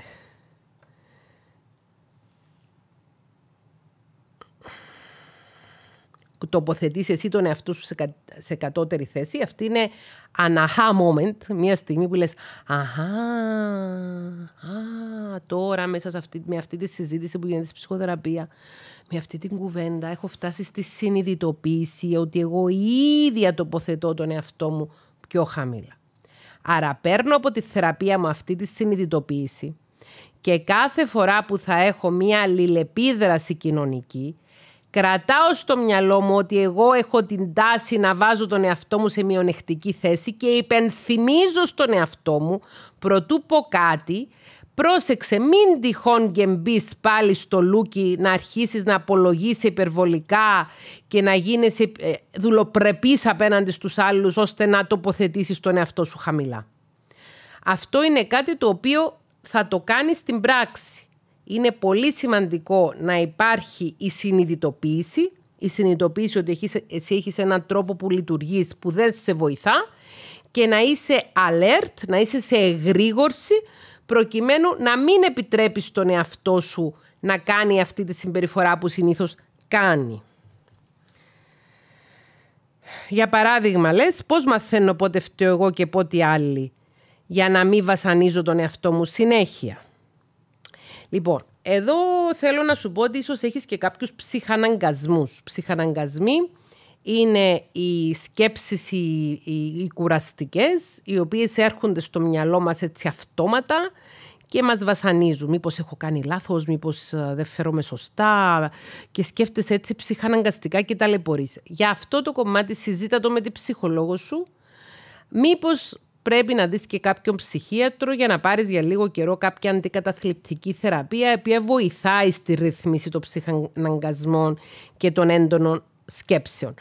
που τοποθετείς εσύ τον εαυτό σου σε, σε κατώτερη θέση, αυτή είναι aha moment, μια στιγμή που λες «Αχά, τώρα μέσα σε αυτή, με αυτή τη συζήτηση που γίνεται στη ψυχοθεραπεία, με αυτή την κουβέντα έχω φτάσει στη συνειδητοποίηση ότι εγώ ίδια τοποθετώ τον εαυτό μου πιο χαμηλά». Άρα παίρνω από τη θεραπεία μου αυτή τη συνειδητοποίηση και κάθε φορά που θα έχω μία αλληλεπίδραση κοινωνική, Κρατάω στο μυαλό μου ότι εγώ έχω την τάση να βάζω τον εαυτό μου σε μειονεκτική θέση και υπενθυμίζω στον εαυτό μου, προτού πω κάτι, πρόσεξε μην τυχόν και μπει πάλι στο λούκι να αρχίσεις να απολογείς υπερβολικά και να γίνεσαι ε, δουλοπρεπής απέναντι στους άλλους ώστε να τοποθετήσεις τον εαυτό σου χαμηλά. Αυτό είναι κάτι το οποίο θα το κάνεις στην πράξη είναι πολύ σημαντικό να υπάρχει η συνειδητοποίηση, η συνειδητοποίηση ότι εσύ έχεις έναν τρόπο που λειτουργείς που δεν σε βοηθά και να είσαι alert, να είσαι σε εγρήγορση προκειμένου να μην επιτρέπεις τον εαυτό σου να κάνει αυτή τη συμπεριφορά που συνήθως κάνει. Για παράδειγμα, λες, πώς μαθαίνω πότε φταίω εγώ και πότε άλλοι για να μην βασανίζω τον εαυτό μου συνέχεια. Λοιπόν, εδώ θέλω να σου πω ότι ίσως έχεις και κάποιους ψυχαναγκασμούς. Ψυχαναγκασμοί είναι οι σκέψεις οι, οι, οι κουραστικές, οι οποίες έρχονται στο μυαλό μας έτσι αυτόματα και μας βασανίζουν. Μήπως έχω κάνει λάθος, μήπως ε, δεν φέρομαι σωστά και σκέφτεσαι έτσι ψυχαναγκαστικά και ταλαιπωρείς. Για αυτό το κομμάτι συζήτα με την ψυχολόγο σου. Μήπως πρέπει να δεις και κάποιον ψυχίατρο για να πάρεις για λίγο καιρό κάποια αντικαταθλιπτική θεραπεία, η οποία βοηθάει στη ρυθμίση των ψυχαναγκασμών και των έντονων σκέψεων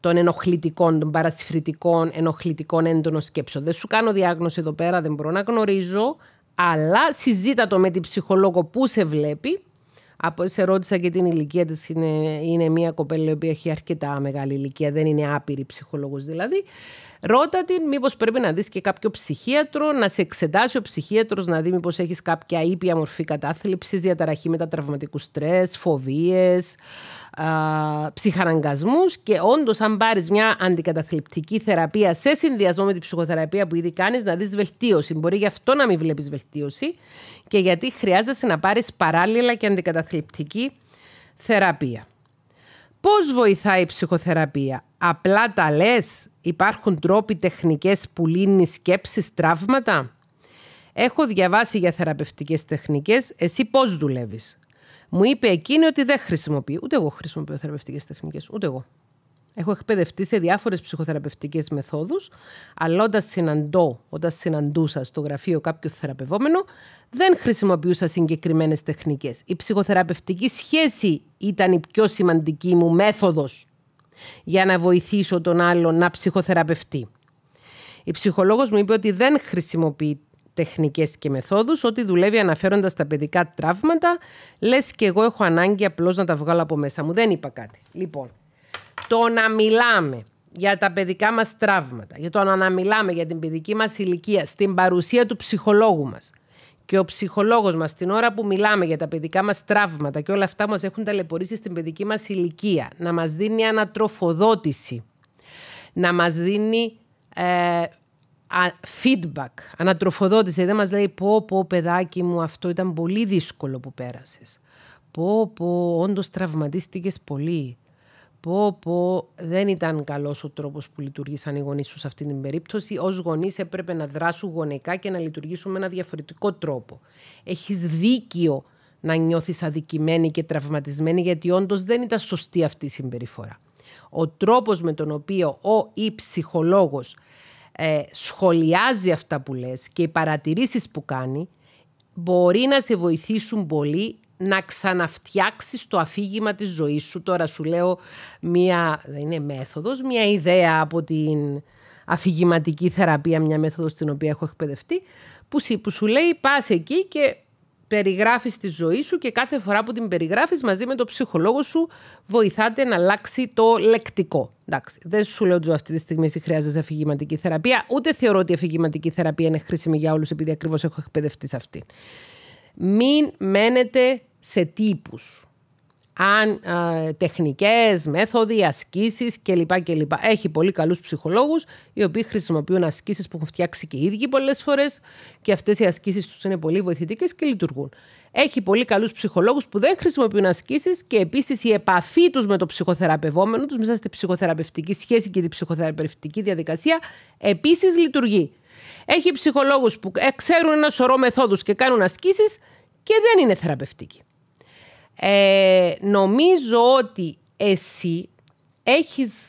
των ενοχλητικών, των παρασυφρητικών, ενοχλητικών έντονων σκέψεων. Δεν σου κάνω διάγνωση εδώ πέρα, δεν μπορώ να γνωρίζω, αλλά συζήτα το με την ψυχολόγο που σε βλέπει. Από σε ρώτησα και την ηλικία της, είναι, είναι μια κοπέλα η οποία έχει αρκετά μεγάλη ηλικία, δεν είναι άπειρη ψυχολόγος δηλαδή. Ρώτα την μήπως πρέπει να δεις και κάποιο ψυχίατρο, να σε εξετάσει ο ψυχίατρος, να δει μήπως έχεις κάποια ήπια μορφή κατάθλιψης, διαταραχή μετατραυματικού στρες, φοβίες, ψυχαναγκασμούς. Και όντως, αν πάρεις μια αντικαταθλιπτική θεραπεία σε συνδυασμό με την ψυχοθεραπεία που ήδη κάνεις, να δεις βελτίωση. Μπορεί γι' αυτό να μην βλέπεις βελτίωση και γιατί χρειάζεσαι να πάρεις παράλληλα και αντικαταθλιπτική θεραπεία. Πώς βοηθάει η ψυχοθεραπεία. Απλά τα λες, υπάρχουν τρόποι τεχνικές που λύνει σκέψεις, τραύματα. Έχω διαβάσει για θεραπευτικές τεχνικές, εσύ πώς δουλεύεις. Μου είπε εκείνη ότι δεν χρησιμοποιεί. Ούτε εγώ χρησιμοποιώ θεραπευτικές τεχνικές, ούτε εγώ. Έχω εκπαιδευτεί σε διάφορες ψυχοθεραπευτικές μεθόδους, αλλά όταν συναντώ, όταν συναντούσα στο γραφείο κάποιο θεραπευόμενο, δεν χρησιμοποιούσα συγκεκριμένες τεχνικές. Η ψυχοθεραπευτική σχέση ήταν η πιο σημαντική μου μέθοδος για να βοηθήσω τον άλλον να ψυχοθεραπευτεί. Η ψυχολόγος μου είπε ότι δεν χρησιμοποιεί τεχνικές και μεθόδους, ότι δουλεύει αναφέροντας τα παιδικά τραύματα, λες και εγώ έχω ανάγκη απλώς να τα βγάλω από μέσα μου. Δεν είπα κάτι. Λοιπόν, το να μιλάμε για τα παιδικά μας τραύματα, για το να μιλάμε για την παιδική μας ηλικία, στην παρουσία του ψυχολόγου μας, και ο ψυχολόγος μας την ώρα που μιλάμε για τα παιδικά μας τραύματα και όλα αυτά μας έχουν ταλαιπωρήσει στην παιδική μας ηλικία, να μας δίνει ανατροφοδότηση, να μας δίνει ε, feedback, ανατροφοδότηση. Δεν μας λέει πω πω παιδάκι μου αυτό ήταν πολύ δύσκολο που πέρασες. Πω πω όντως τραυματίστηκες πολύ. Πω, πω, δεν ήταν καλός ο τρόπος που λειτουργήσαν οι γονείς σου σε αυτή την περίπτωση. Ως γονείς έπρεπε να δράσουν γονικά και να λειτουργήσουν με ένα διαφορετικό τρόπο. Έχεις δίκιο να νιώθεις αδικημένη και τραυματισμένη, γιατί όντως δεν ήταν σωστή αυτή η συμπεριφορά. Ο τρόπος με τον οποίο ο ή ψυχολόγος ε, σχολιάζει αυτά που λες και οι παρατηρήσεις που κάνει μπορεί να σε βοηθήσουν πολύ να ξαναφτιάξεις το αφήγημα της ζωής σου. Τώρα σου λέω μία, δεν είναι μέθοδος, μία ιδέα από την αφηγηματική θεραπεία, μια μέθοδος στην οποία έχω εκπαιδευτεί, που σου λέει πας εκεί και περιγράφεις τη ζωή σου και κάθε φορά που την περιγράφεις μαζί με τον ψυχολόγο σου βοηθάτε να αλλάξει το λεκτικό. Εντάξει, δεν σου λέω ότι αυτή τη στιγμή εσύ χρειάζεσαι αφηγηματική θεραπεία, ούτε θεωρώ ότι η αφηγηματική θεραπεία είναι χρήσιμη για όλους επειδή ακριβώς έχω εκπαιδευτεί σε αυτή. Μην μένετε σε τύπους. Αν ε, τεχνικές, μέθοδοι, ασκήσεις κλπ. κλπ. Έχει πολύ καλούς ψυχολόγους οι οποίοι χρησιμοποιούν ασκήσεις που έχουν φτιάξει και οι ίδιοι πολλές φορές και αυτές οι ασκήσεις τους είναι πολύ βοηθητικές και λειτουργούν. Έχει πολύ καλούς ψυχολόγους που δεν χρησιμοποιούν ασκήσεις και επίσης η επαφή τους με το ψυχοθεραπευόμενο τους μέσα στη ψυχοθεραπευτική σχέση και τη ψυχοθεραπευτική διαδικασία επίσης λειτουργεί. Έχει ψυχολόγους που ε, ξέρουν ένα σωρό μεθόδους και κάνουν ασκήσεις και δεν είναι θεραπευτικοί. Ε, νομίζω ότι εσύ έχεις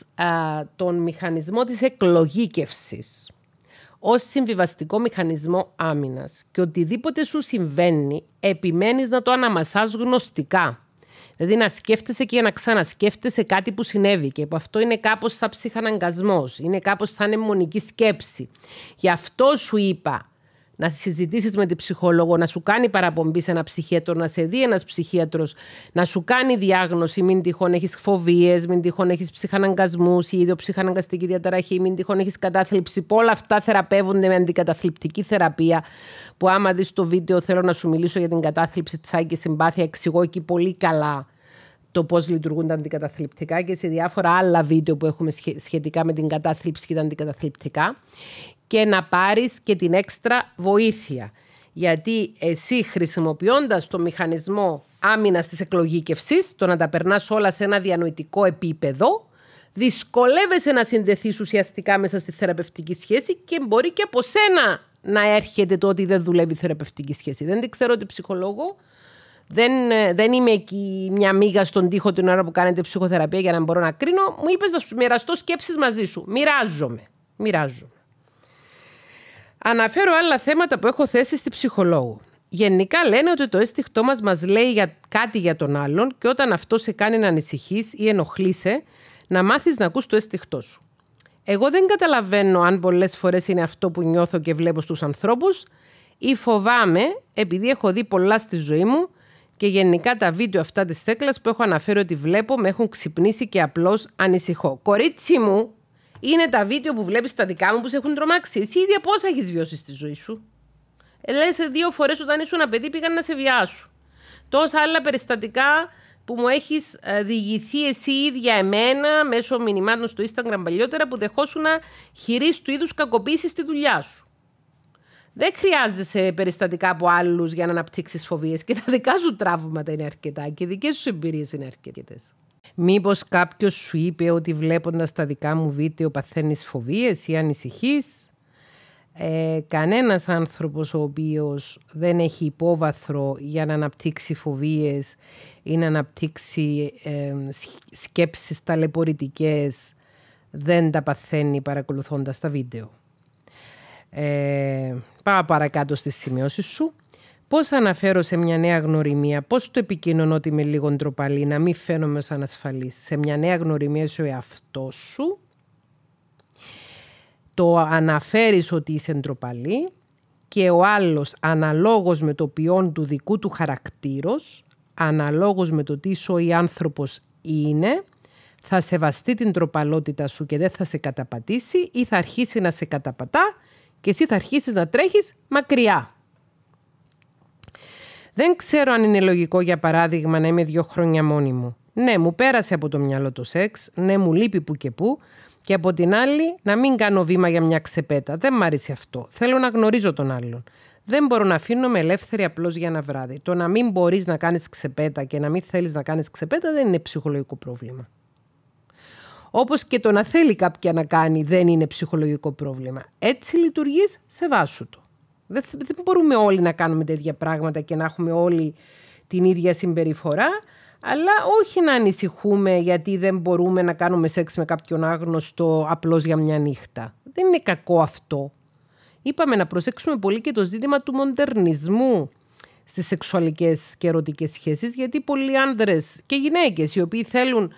τον μηχανισμό της εκλογήκευσης ως συμβιβαστικό μηχανισμό άμυνας και οτιδήποτε σου συμβαίνει, επιμένεις να το αναμασάς γνωστικά. Δηλαδή να σκέφτεσαι και να ξανασκέφτεσαι κάτι που συνέβη και που αυτό είναι κάπως σαν ψυχαναγκασμός, είναι κάπως σαν αιμονική σκέψη. Γι' αυτό σου είπα, να συζητήσεις με την ψυχολόγο, να σου κάνει παραπομπή σε ένα ψυχίατρο, να σε δει ένας ψυχίατρος, να σου κάνει διάγνωση, μην τυχόν έχεις φοβίες, μην τυχόν έχεις ψυχαναγκασμούς ή ψυχαναγκαστική διαταραχή, μην τυχόν έχεις κατάθλιψη. Όλα αυτά θεραπεύονται με αντικαταθλιπτική θεραπεία. Που άμα δεις το βίντεο, θέλω να σου μιλήσω για την κατάθλιψη τσάκη συμπάθεια, εξηγώ εκεί πολύ καλά το πώς λειτουργούν τα αντικαταθλιπτικά και σε διάφορα άλλα βίντεο που έχουμε σχετικά με την κατάθλιψη και τα αντικαταθλιπτικά και να πάρεις και την έξτρα βοήθεια. Γιατί εσύ χρησιμοποιώντας το μηχανισμό άμυνας της εκλογήκευσης, το να τα περνάς όλα σε ένα διανοητικό επίπεδο, δυσκολεύεσαι να συνδεθείς ουσιαστικά μέσα στη θεραπευτική σχέση και μπορεί και από σένα να έρχεται το ότι δεν δουλεύει η θεραπευτική σχέση. Δεν την ξέρω ότι ψυχολόγο. Δεν, ε, δεν είμαι εκεί μια μίγα στον τοίχο την ώρα που κάνετε ψυχοθεραπεία για να μπορώ να κρίνω. Μου είπες να σου μοιραστώ σκέψεις μαζί σου. Μοιράζομαι. Μοιράζομαι. Αναφέρω άλλα θέματα που έχω θέσει στη ψυχολόγο. Γενικά λένε ότι το αίσθηκτό μας μας λέει για κάτι για τον άλλον και όταν αυτό σε κάνει να ανησυχείς ή ενοχλείσαι, να μάθεις να ακούς το αίσθηκτό σου. Εγώ δεν καταλαβαίνω αν πολλές φορές είναι αυτό που νιώθω και βλέπω στους ανθρώπους ή φοβάμαι επειδή έχω δει πολλά στη ζωή μου και γενικά τα βίντεο αυτά της Θέκλας που έχω αναφέρει ότι βλέπω με έχουν ξυπνήσει και απλώς ανησυχώ. Κορίτσι μου, είναι τα βίντεο που βλέπεις τα δικά μου που σε έχουν τρομάξει. Εσύ ίδια πώ έχεις βιώσει στη ζωή σου. Ε, Λες δύο φορές όταν ήσουν ένα παιδί πήγαν να σε βιάσουν. Τόσα άλλα περιστατικά που μου έχεις ε, διηγηθεί εσύ ίδια εμένα μέσω μηνυμάτων στο Instagram παλιότερα που δεχόσουν να του είδους κακοποίησης στη δουλειά σου. Δεν χρειάζεσαι περιστατικά από άλλους για να αναπτύξεις φοβίες και τα δικά σου τραύματα είναι αρκετά και οι δικές σου εμπειρίες είναι αρκετές. Μήπως κάποιος σου είπε ότι βλέποντας τα δικά μου βίντεο παθαίνεις φοβίες ή ανησυχείς. Ε, κανένας άνθρωπος ο οποίος δεν έχει υπόβαθρο για να αναπτύξει φοβίες ή να αναπτύξει ε, σκέψεις ταλαιπωρητικές δεν τα παθαίνει παρακολουθώντας τα βίντεο. Ε, πάω παρακάτω στις σημειώσεις σου. Πώς αναφέρω σε μια νέα γνωριμία, πώς το επικοινωνώ ότι είμαι λίγο ντροπαλή, να μην φαίνομαι ως ανασφαλής. Σε μια νέα γνωριμία είσαι ο εαυτός σου. Το αναφέρεις ότι είσαι ντροπαλή και ο άλλος αναλόγως με το ποιόν του δικού του χαρακτήρος, αναλόγως με το τι σου ή άνθρωπος είναι, θα σεβαστεί την τροπαλότητα σου και δεν θα σε καταπατήσει ή θα αρχίσει να σε καταπατά και εσύ θα αρχίσεις να τρέχεις μακριά. Δεν ξέρω αν είναι λογικό, για παράδειγμα, να είμαι δύο χρόνια μόνη μου. Ναι, μου πέρασε από το μυαλό το σεξ, ναι, μου λείπει που και που, και από την άλλη, να μην κάνω βήμα για μια ξεπέτα. Δεν μ' αρέσει αυτό. Θέλω να γνωρίζω τον άλλον. Δεν μπορώ να αφήνω με ελεύθερη απλώς για ένα βράδυ. Το να μην μπορείς να κάνεις ξεπέτα και να μην θέλεις να κάνεις ξεπέτα δεν είναι ψυχολογικό πρόβλημα. Όπως και το να θέλει κάποια να κάνει δεν είναι ψυχολογικό πρόβλημα. Έτσι λειτουργείς, σεβάσου το. Δεν, μπορούμε όλοι να κάνουμε τέτοια πράγματα και να έχουμε όλοι την ίδια συμπεριφορά. Αλλά όχι να ανησυχούμε γιατί δεν μπορούμε να κάνουμε σεξ με κάποιον άγνωστο απλώς για μια νύχτα. Δεν είναι κακό αυτό. Είπαμε να προσέξουμε πολύ και το ζήτημα του μοντερνισμού στις σεξουαλικές και ερωτικές σχέσεις γιατί πολλοί άνδρες και γυναίκες οι οποίοι θέλουν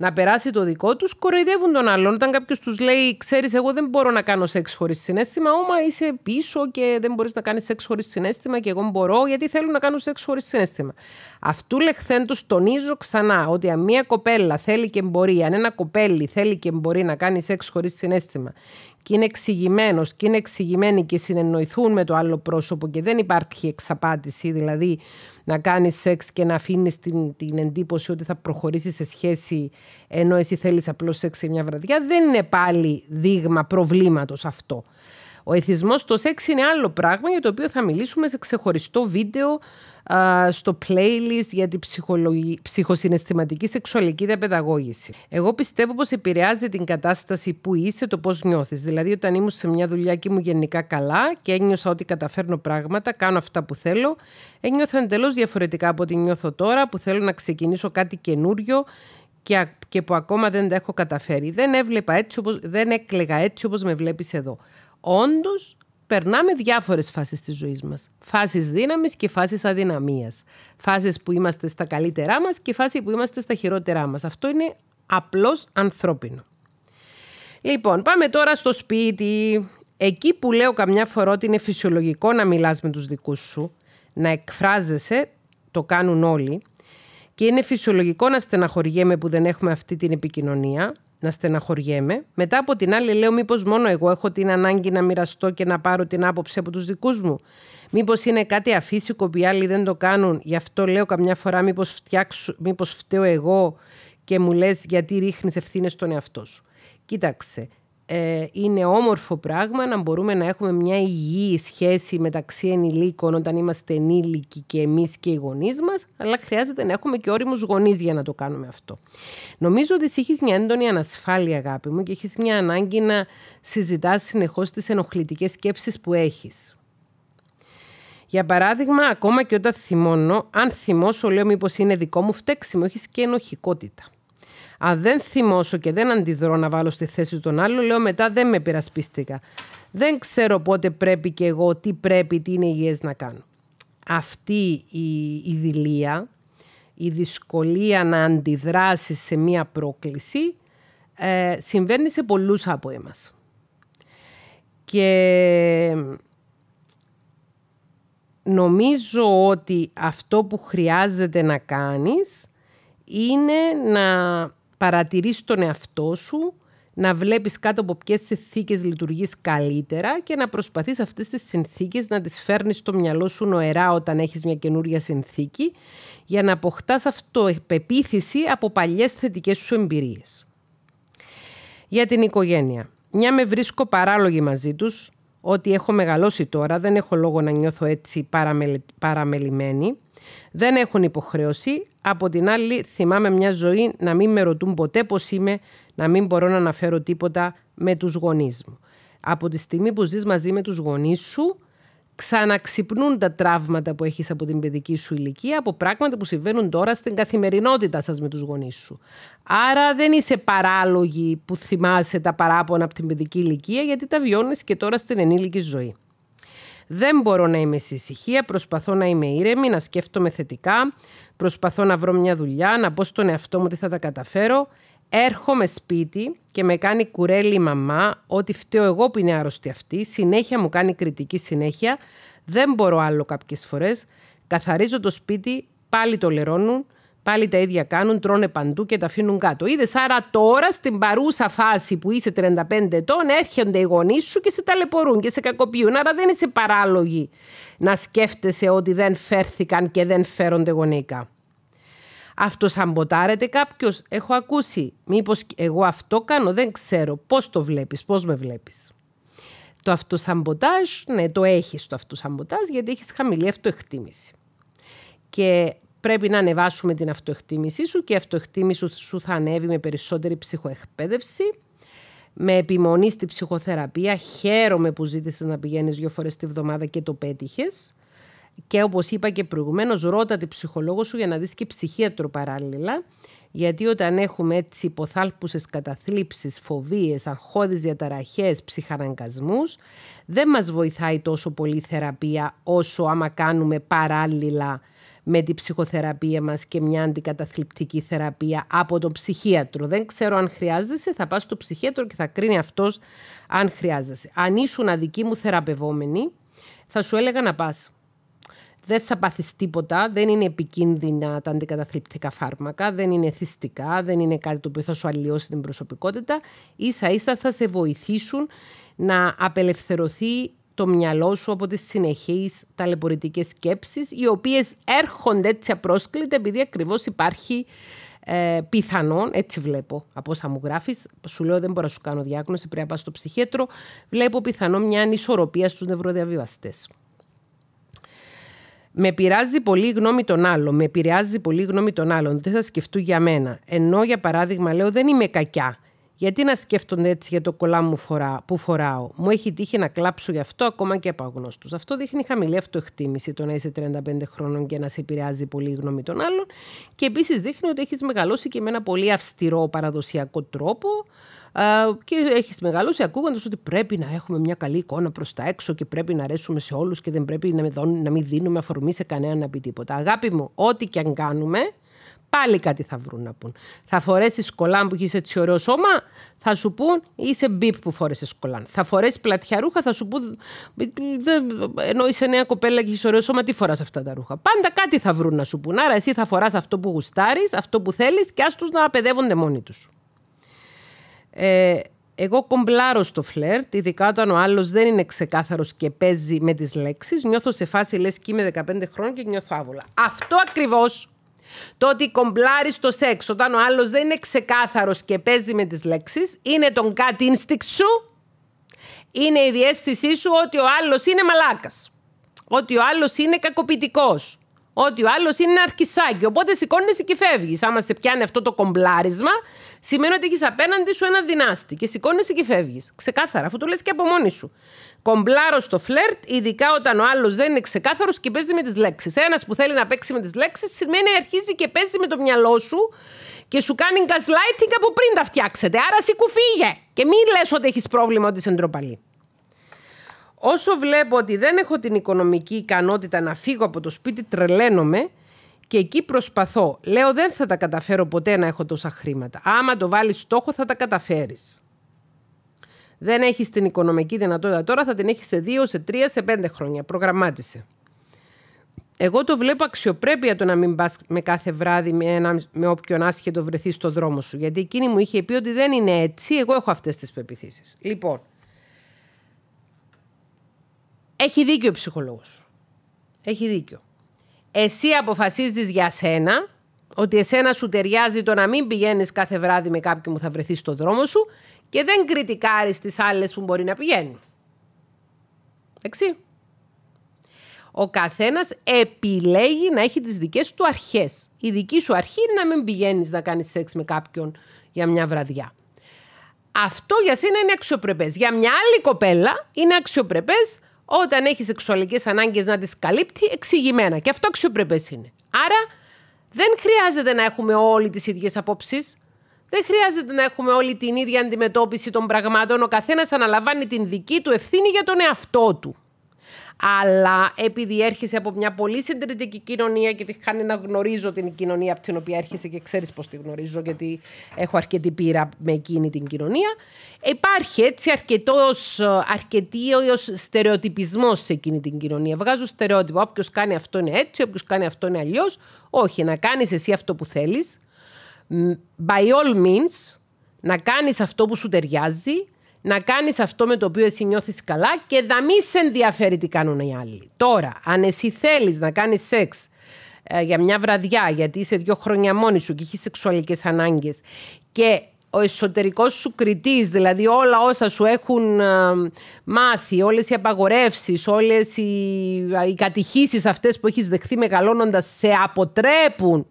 να περάσει το δικό τους, κοροϊδεύουν τον άλλον. Όταν κάποιος τους λέει, Ξέρεις, εγώ δεν μπορώ να κάνω σεξ χωρίς συνέστημα, όμα είσαι πίσω και δεν μπορείς να κάνεις σεξ χωρίς συνέστημα και εγώ μπορώ, γιατί και μπορεί να κάνει σεξ χωρίς συνέστημα. Αυτού λεχθέντω τονίζω ξανά ότι αν μία κοπέλα θέλει και μπορεί, αν ένα κοπέλι θέλει και μπορεί να κάνει σεξ χωρίς συνέστημα και είναι εξηγημένος και είναι εξηγημένοι και συνεννοηθούν με το άλλο πρόσωπο και δεν υπάρχει εξαπάτηση, δηλαδή να κάνεις σεξ και να αφήνεις την, την εντύπωση ότι θα προχωρήσεις σε σχέση ενώ εσύ θέλεις απλώς σεξ σε μια βραδιά, δεν είναι πάλι δείγμα προβλήματος αυτό. Ο εθισμός στο σεξ είναι άλλο πράγμα για το οποίο θα μιλήσουμε σε ξεχωριστό βίντεο στο playlist για την ψυχοσυναισθηματική σεξουαλική διαπαιδαγώγηση. Εγώ πιστεύω πως επηρεάζει την κατάσταση που είσαι, το πώς νιώθεις. Δηλαδή όταν ήμουν σε μια δουλειά και ήμουν γενικά καλά και ένιωσα ότι καταφέρνω πράγματα, κάνω αυτά που θέλω, ένιωθα εντελώς διαφορετικά από ό,τι νιώθω τώρα που θέλω να ξεκινήσω κάτι καινούριο και, που ακόμα δεν τα έχω καταφέρει. Δεν έβλεπα έτσι όπως, δεν έκλεγα έτσι όπως με βλέπεις εδώ. Όντως, περνάμε διάφορες φάσεις της ζωής μας. Φάσεις δύναμης και φάσεις αδυναμίας. Φάσεις που είμαστε στα καλύτερά μας και φάσει που είμαστε στα χειρότερά μας. Αυτό είναι απλώς ανθρώπινο. Λοιπόν, πάμε τώρα στο σπίτι. Εκεί που λέω καμιά φορά ότι είναι φυσιολογικό να μιλάς με τους δικούς σου, να εκφράζεσαι, το κάνουν όλοι, και είναι φυσιολογικό να στεναχωριέμαι που δεν έχουμε αυτή την επικοινωνία, να στεναχωριέμαι. Μετά από την άλλη λέω μήπως μόνο εγώ έχω την ανάγκη να μοιραστώ και να πάρω την άποψη από τους δικούς μου. Μήπως είναι κάτι αφύσικο που οι άλλοι δεν το κάνουν. Γι' αυτό λέω καμιά φορά μήπως, φτιάξω, μήπως φταίω εγώ και μου λες γιατί ρίχνεις ευθύνες στον εαυτό σου. Κοίταξε, ε, είναι όμορφο πράγμα να μπορούμε να έχουμε μια υγιή σχέση μεταξύ ενηλίκων όταν είμαστε ενήλικοι και εμείς και οι γονείς μας, αλλά χρειάζεται να έχουμε και όριμους γονείς για να το κάνουμε αυτό. Νομίζω ότι έχεις μια έντονη ανασφάλεια αγάπη μου και έχεις μια ανάγκη να συζητάς συνεχώς τις ενοχλητικές σκέψεις που έχεις. Για παράδειγμα, ακόμα και όταν θυμώνω, αν θυμώσω λέω μήπως είναι δικό μου φταίξιμο, έχεις και ενοχικότητα. Αν δεν θυμώσω και δεν αντιδρώ να βάλω στη θέση του τον άλλο, λέω μετά δεν με πειρασπίστηκα. Δεν ξέρω πότε πρέπει και εγώ, τι πρέπει, τι είναι υγιές να κάνω. Αυτή η, η η δυσκολία να αντιδράσει σε μία πρόκληση, ε, συμβαίνει σε πολλούς από εμάς. Και νομίζω ότι αυτό που χρειάζεται να κάνεις είναι να παρατηρείς τον εαυτό σου, να βλέπεις κάτω από ποιες συνθήκες λειτουργείς καλύτερα και να προσπαθείς αυτές τις συνθήκες να τις φέρνεις στο μυαλό σου νοερά όταν έχεις μια καινούρια συνθήκη για να αποκτάς αυτοεπεποίθηση από παλιές θετικές σου εμπειρίες. Για την οικογένεια. Μια με βρίσκω παράλογη μαζί τους, ότι έχω μεγαλώσει τώρα, δεν έχω λόγο να νιώθω έτσι παραμελημένη. Δεν έχουν υποχρέωση. Από την άλλη θυμάμαι μια ζωή να μην με ρωτούν ποτέ πώς είμαι, να μην μπορώ να αναφέρω τίποτα με τους γονείς μου. Από τη στιγμή που ζεις μαζί με τους γονείς σου, ξαναξυπνούν τα τραύματα που έχεις από την παιδική σου ηλικία από πράγματα που συμβαίνουν τώρα στην καθημερινότητά σας με τους γονείς σου. Άρα δεν είσαι παράλογη που θυμάσαι τα παράπονα από την παιδική ηλικία γιατί τα βιώνεις και τώρα στην ενήλικη ζωή. Δεν μπορώ να είμαι σε ησυχία, προσπαθώ να είμαι ήρεμη, να σκέφτομαι θετικά, προσπαθώ να βρω μια δουλειά, να πω στον εαυτό μου ότι θα τα καταφέρω. Έρχομαι σπίτι και με κάνει κουρέλι η μαμά ότι φταίω εγώ που είναι άρρωστη αυτή, συνέχεια μου κάνει κριτική συνέχεια, δεν μπορώ άλλο κάποιες φορές, καθαρίζω το σπίτι, πάλι το λερώνουν, πάλι τα ίδια κάνουν, τρώνε παντού και τα αφήνουν κάτω. Είδες, άρα τώρα στην παρούσα φάση που είσαι 35 ετών, έρχονται οι γονείς σου και σε ταλαιπωρούν και σε κακοποιούν. Άρα δεν είσαι παράλογη να σκέφτεσαι ότι δεν φέρθηκαν και δεν φέρονται γονεϊκά αυτοσαμποτάρεται κάποιος. Έχω ακούσει. μήπως εγώ αυτό κάνω, δεν ξέρω. Πώς το βλέπεις, πώς με βλέπεις. Το αυτοσαμποτάζ, ναι, το έχεις το αυτοσαμποτάζ γιατί έχεις χαμηλή αυτοεκτίμηση. Και πρέπει να ανεβάσουμε την αυτοεκτίμησή σου και η αυτοεκτίμηση σου θα ανέβει με περισσότερη ψυχοεκπαίδευση. Με επιμονή στη ψυχοθεραπεία, χαίρομαι που ζήτησες να πηγαίνεις δύο φορές τη βδομάδα και το πέτυχες και όπως είπα και προηγουμένως ρώτα τη ψυχολόγο σου για να δεις και ψυχίατρο παράλληλα γιατί όταν έχουμε έτσι υποθάλπουσες καταθλίψεις, φοβίες, αγχώδεις διαταραχές, ψυχαναγκασμούς, δεν μας βοηθάει τόσο πολύ η θεραπεία όσο άμα κάνουμε παράλληλα με την ψυχοθεραπεία μας και μια αντικαταθλιπτική θεραπεία από τον ψυχίατρο. Δεν ξέρω αν χρειάζεσαι, θα πας στο ψυχίατρο και θα κρίνει αυτός αν χρειάζεσαι. Αν ήσουν αδική μου θεραπευόμενη, θα σου έλεγα να πας δεν θα πάθεις τίποτα, δεν είναι επικίνδυνα τα αντικαταθλιπτικά φάρμακα, δεν είναι θυστικά, δεν είναι κάτι το οποίο θα σου αλλοιώσει την προσωπικότητα. Ίσα ίσα θα σε βοηθήσουν να απελευθερωθεί το μυαλό σου από τις συνεχείς ταλαιπωρητικές σκέψεις, οι οποίες έρχονται έτσι απρόσκλητα επειδή ακριβώς υπάρχει ε, πιθανόν, έτσι βλέπω από όσα μου γράφεις, σου λέω δεν μπορώ να σου κάνω διάγνωση, πρέπει να πάω στο ψυχέτρο, βλέπω πιθανόν μια ανισορροπία στους νευροδιαβιβαστές. Με πειράζει πολύ η γνώμη των άλλων. Με επηρεάζει πολύ η γνώμη των άλλων. Δεν θα σκεφτούν για μένα. Ενώ, για παράδειγμα, λέω δεν είμαι κακιά. Γιατί να σκέφτονται έτσι για το κολλά μου φορά, που φοράω. Μου έχει τύχει να κλάψω γι' αυτό ακόμα και από αγνώστους. Αυτό δείχνει χαμηλή αυτοεκτίμηση το να είσαι 35 χρόνων και να σε επηρεάζει πολύ η γνώμη των άλλων. Και επίσης δείχνει ότι έχεις μεγαλώσει και με ένα πολύ αυστηρό παραδοσιακό τρόπο και έχεις μεγαλώσει ακούγοντας ότι πρέπει να έχουμε μια καλή εικόνα προς τα έξω και πρέπει να αρέσουμε σε όλους και δεν πρέπει να μην δίνουμε αφορμή σε κανέναν να πει τίποτα. Αγάπη μου, ό,τι και αν κάνουμε, πάλι κάτι θα βρουν να πούν. Θα φορέσεις κολάν που έχεις έτσι ωραίο σώμα, θα σου πούν είσαι μπίπ που φόρεσες κολάν. Θα φορέσεις πλατιά ρούχα, θα σου πούν. Ενώ είσαι νέα κοπέλα και έχεις ωραίο σώμα, τι φοράς αυτά τα ρούχα. Πάντα κάτι θα βρουν να σου πούν. Άρα εσύ θα φοράς αυτό που γουστάρεις, αυτό που θέλεις και του να απαιδεύονται μόνοι τους. Ε, εγώ κομπλάρω στο φλερτ, ειδικά όταν ο άλλος δεν είναι ξεκάθαρος και παίζει με τις λέξεις. Νιώθω σε φάση λες και είμαι 15 χρόνια και νιώθω άβολα. Αυτό ακριβώς το ότι κομπλάρεις στο σεξ όταν ο άλλος δεν είναι ξεκάθαρος και παίζει με τις λέξεις είναι τον κάτι instinct σου. Είναι η διέστησή σου ότι ο άλλος είναι μαλάκας. Ότι ο άλλος είναι κακοποιητικός. Ότι ο άλλος είναι αρκισάκι. Οπότε σηκώνεσαι και φεύγεις. Άμα σε πιάνει αυτό το κομπλάρισμα, σημαίνει ότι έχεις απέναντι σου ένα δυνάστη. Και σηκώνεσαι και φεύγεις. Ξεκάθαρα, αφού το λες και από μόνη σου. Κομπλάρω στο φλερτ, ειδικά όταν ο άλλος δεν είναι ξεκάθαρος και παίζει με τις λέξεις. Ένας που θέλει να παίξει με τις λέξεις, σημαίνει αρχίζει και παίζει με το μυαλό σου και σου κάνει gaslighting από πριν τα φτιάξετε. Άρα σηκουφίγε. Και μην λες ότι έχεις πρόβλημα ότι είσαι ντροπαλή. Όσο βλέπω ότι δεν έχω την οικονομική ικανότητα να φύγω από το σπίτι, τρελαίνομαι και εκεί προσπαθώ. Λέω δεν θα τα καταφέρω ποτέ να έχω τόσα χρήματα. Άμα το βάλεις στόχο θα τα καταφέρεις. Δεν έχεις την οικονομική δυνατότητα τώρα, θα την έχεις σε δύο, σε τρία, σε πέντε χρόνια. Προγραμμάτισε. Εγώ το βλέπω αξιοπρέπεια το να μην πας με κάθε βράδυ με, ένα, με όποιον άσχετο βρεθείς στο δρόμο σου. Γιατί εκείνη μου είχε πει ότι δεν είναι έτσι. Εγώ έχω αυτές τις πεπιθήσεις. Λοιπόν, έχει δίκιο ο ψυχολόγος. Έχει δίκιο. Εσύ αποφασίζεις για σένα ότι εσένα σου ταιριάζει το να μην πηγαίνεις κάθε βράδυ με κάποιον που θα βρεθεί στον δρόμο σου και δεν κριτικάρεις τις άλλες που μπορεί να πηγαίνουν. Εντάξει. Ο καθένας επιλέγει να έχει τις δικές του αρχές. Η δική σου αρχή είναι να μην πηγαίνεις να κάνεις σεξ με κάποιον για μια βραδιά. Αυτό για σένα είναι αξιοπρεπές. Για μια άλλη κοπέλα είναι αξιοπρεπές όταν έχεις σεξουαλικές ανάγκες να τις καλύπτει εξηγημένα. Και αυτό αξιοπρεπές είναι. Άρα δεν χρειάζεται να έχουμε όλοι τις ίδιες απόψεις. Δεν χρειάζεται να έχουμε όλη την ίδια αντιμετώπιση των πραγμάτων. Ο καθένας αναλαμβάνει την δική του ευθύνη για τον εαυτό του αλλά επειδή έρχεσαι από μια πολύ συντηρητική κοινωνία και τη χάνει να γνωρίζω την κοινωνία από την οποία έρχεσαι και ξέρεις πώς τη γνωρίζω γιατί έχω αρκετή πείρα με εκείνη την κοινωνία, υπάρχει έτσι αρκετός, αρκετή στερεοτυπισμός σε εκείνη την κοινωνία. Βγάζω στερεότυπο, όποιος κάνει αυτό είναι έτσι, όποιος κάνει αυτό είναι αλλιώς. Όχι, να κάνεις εσύ αυτό που θέλεις. by all means, να κάνεις αυτό που σου ταιριάζει, να κάνεις αυτό με το οποίο εσύ νιώθεις καλά και να μην σε ενδιαφέρει τι κάνουν οι άλλοι. Τώρα, αν εσύ θέλεις να κάνεις σεξ ε, για μια βραδιά, γιατί είσαι δύο χρόνια μόνη σου και έχεις σεξουαλικές ανάγκες και ο εσωτερικός σου κριτής, δηλαδή όλα όσα σου έχουν ε, μάθει, όλες οι απαγορεύσεις, όλες οι, ε, οι κατηχήσεις αυτές που έχεις δεχθεί μεγαλώνοντας σε αποτρέπουν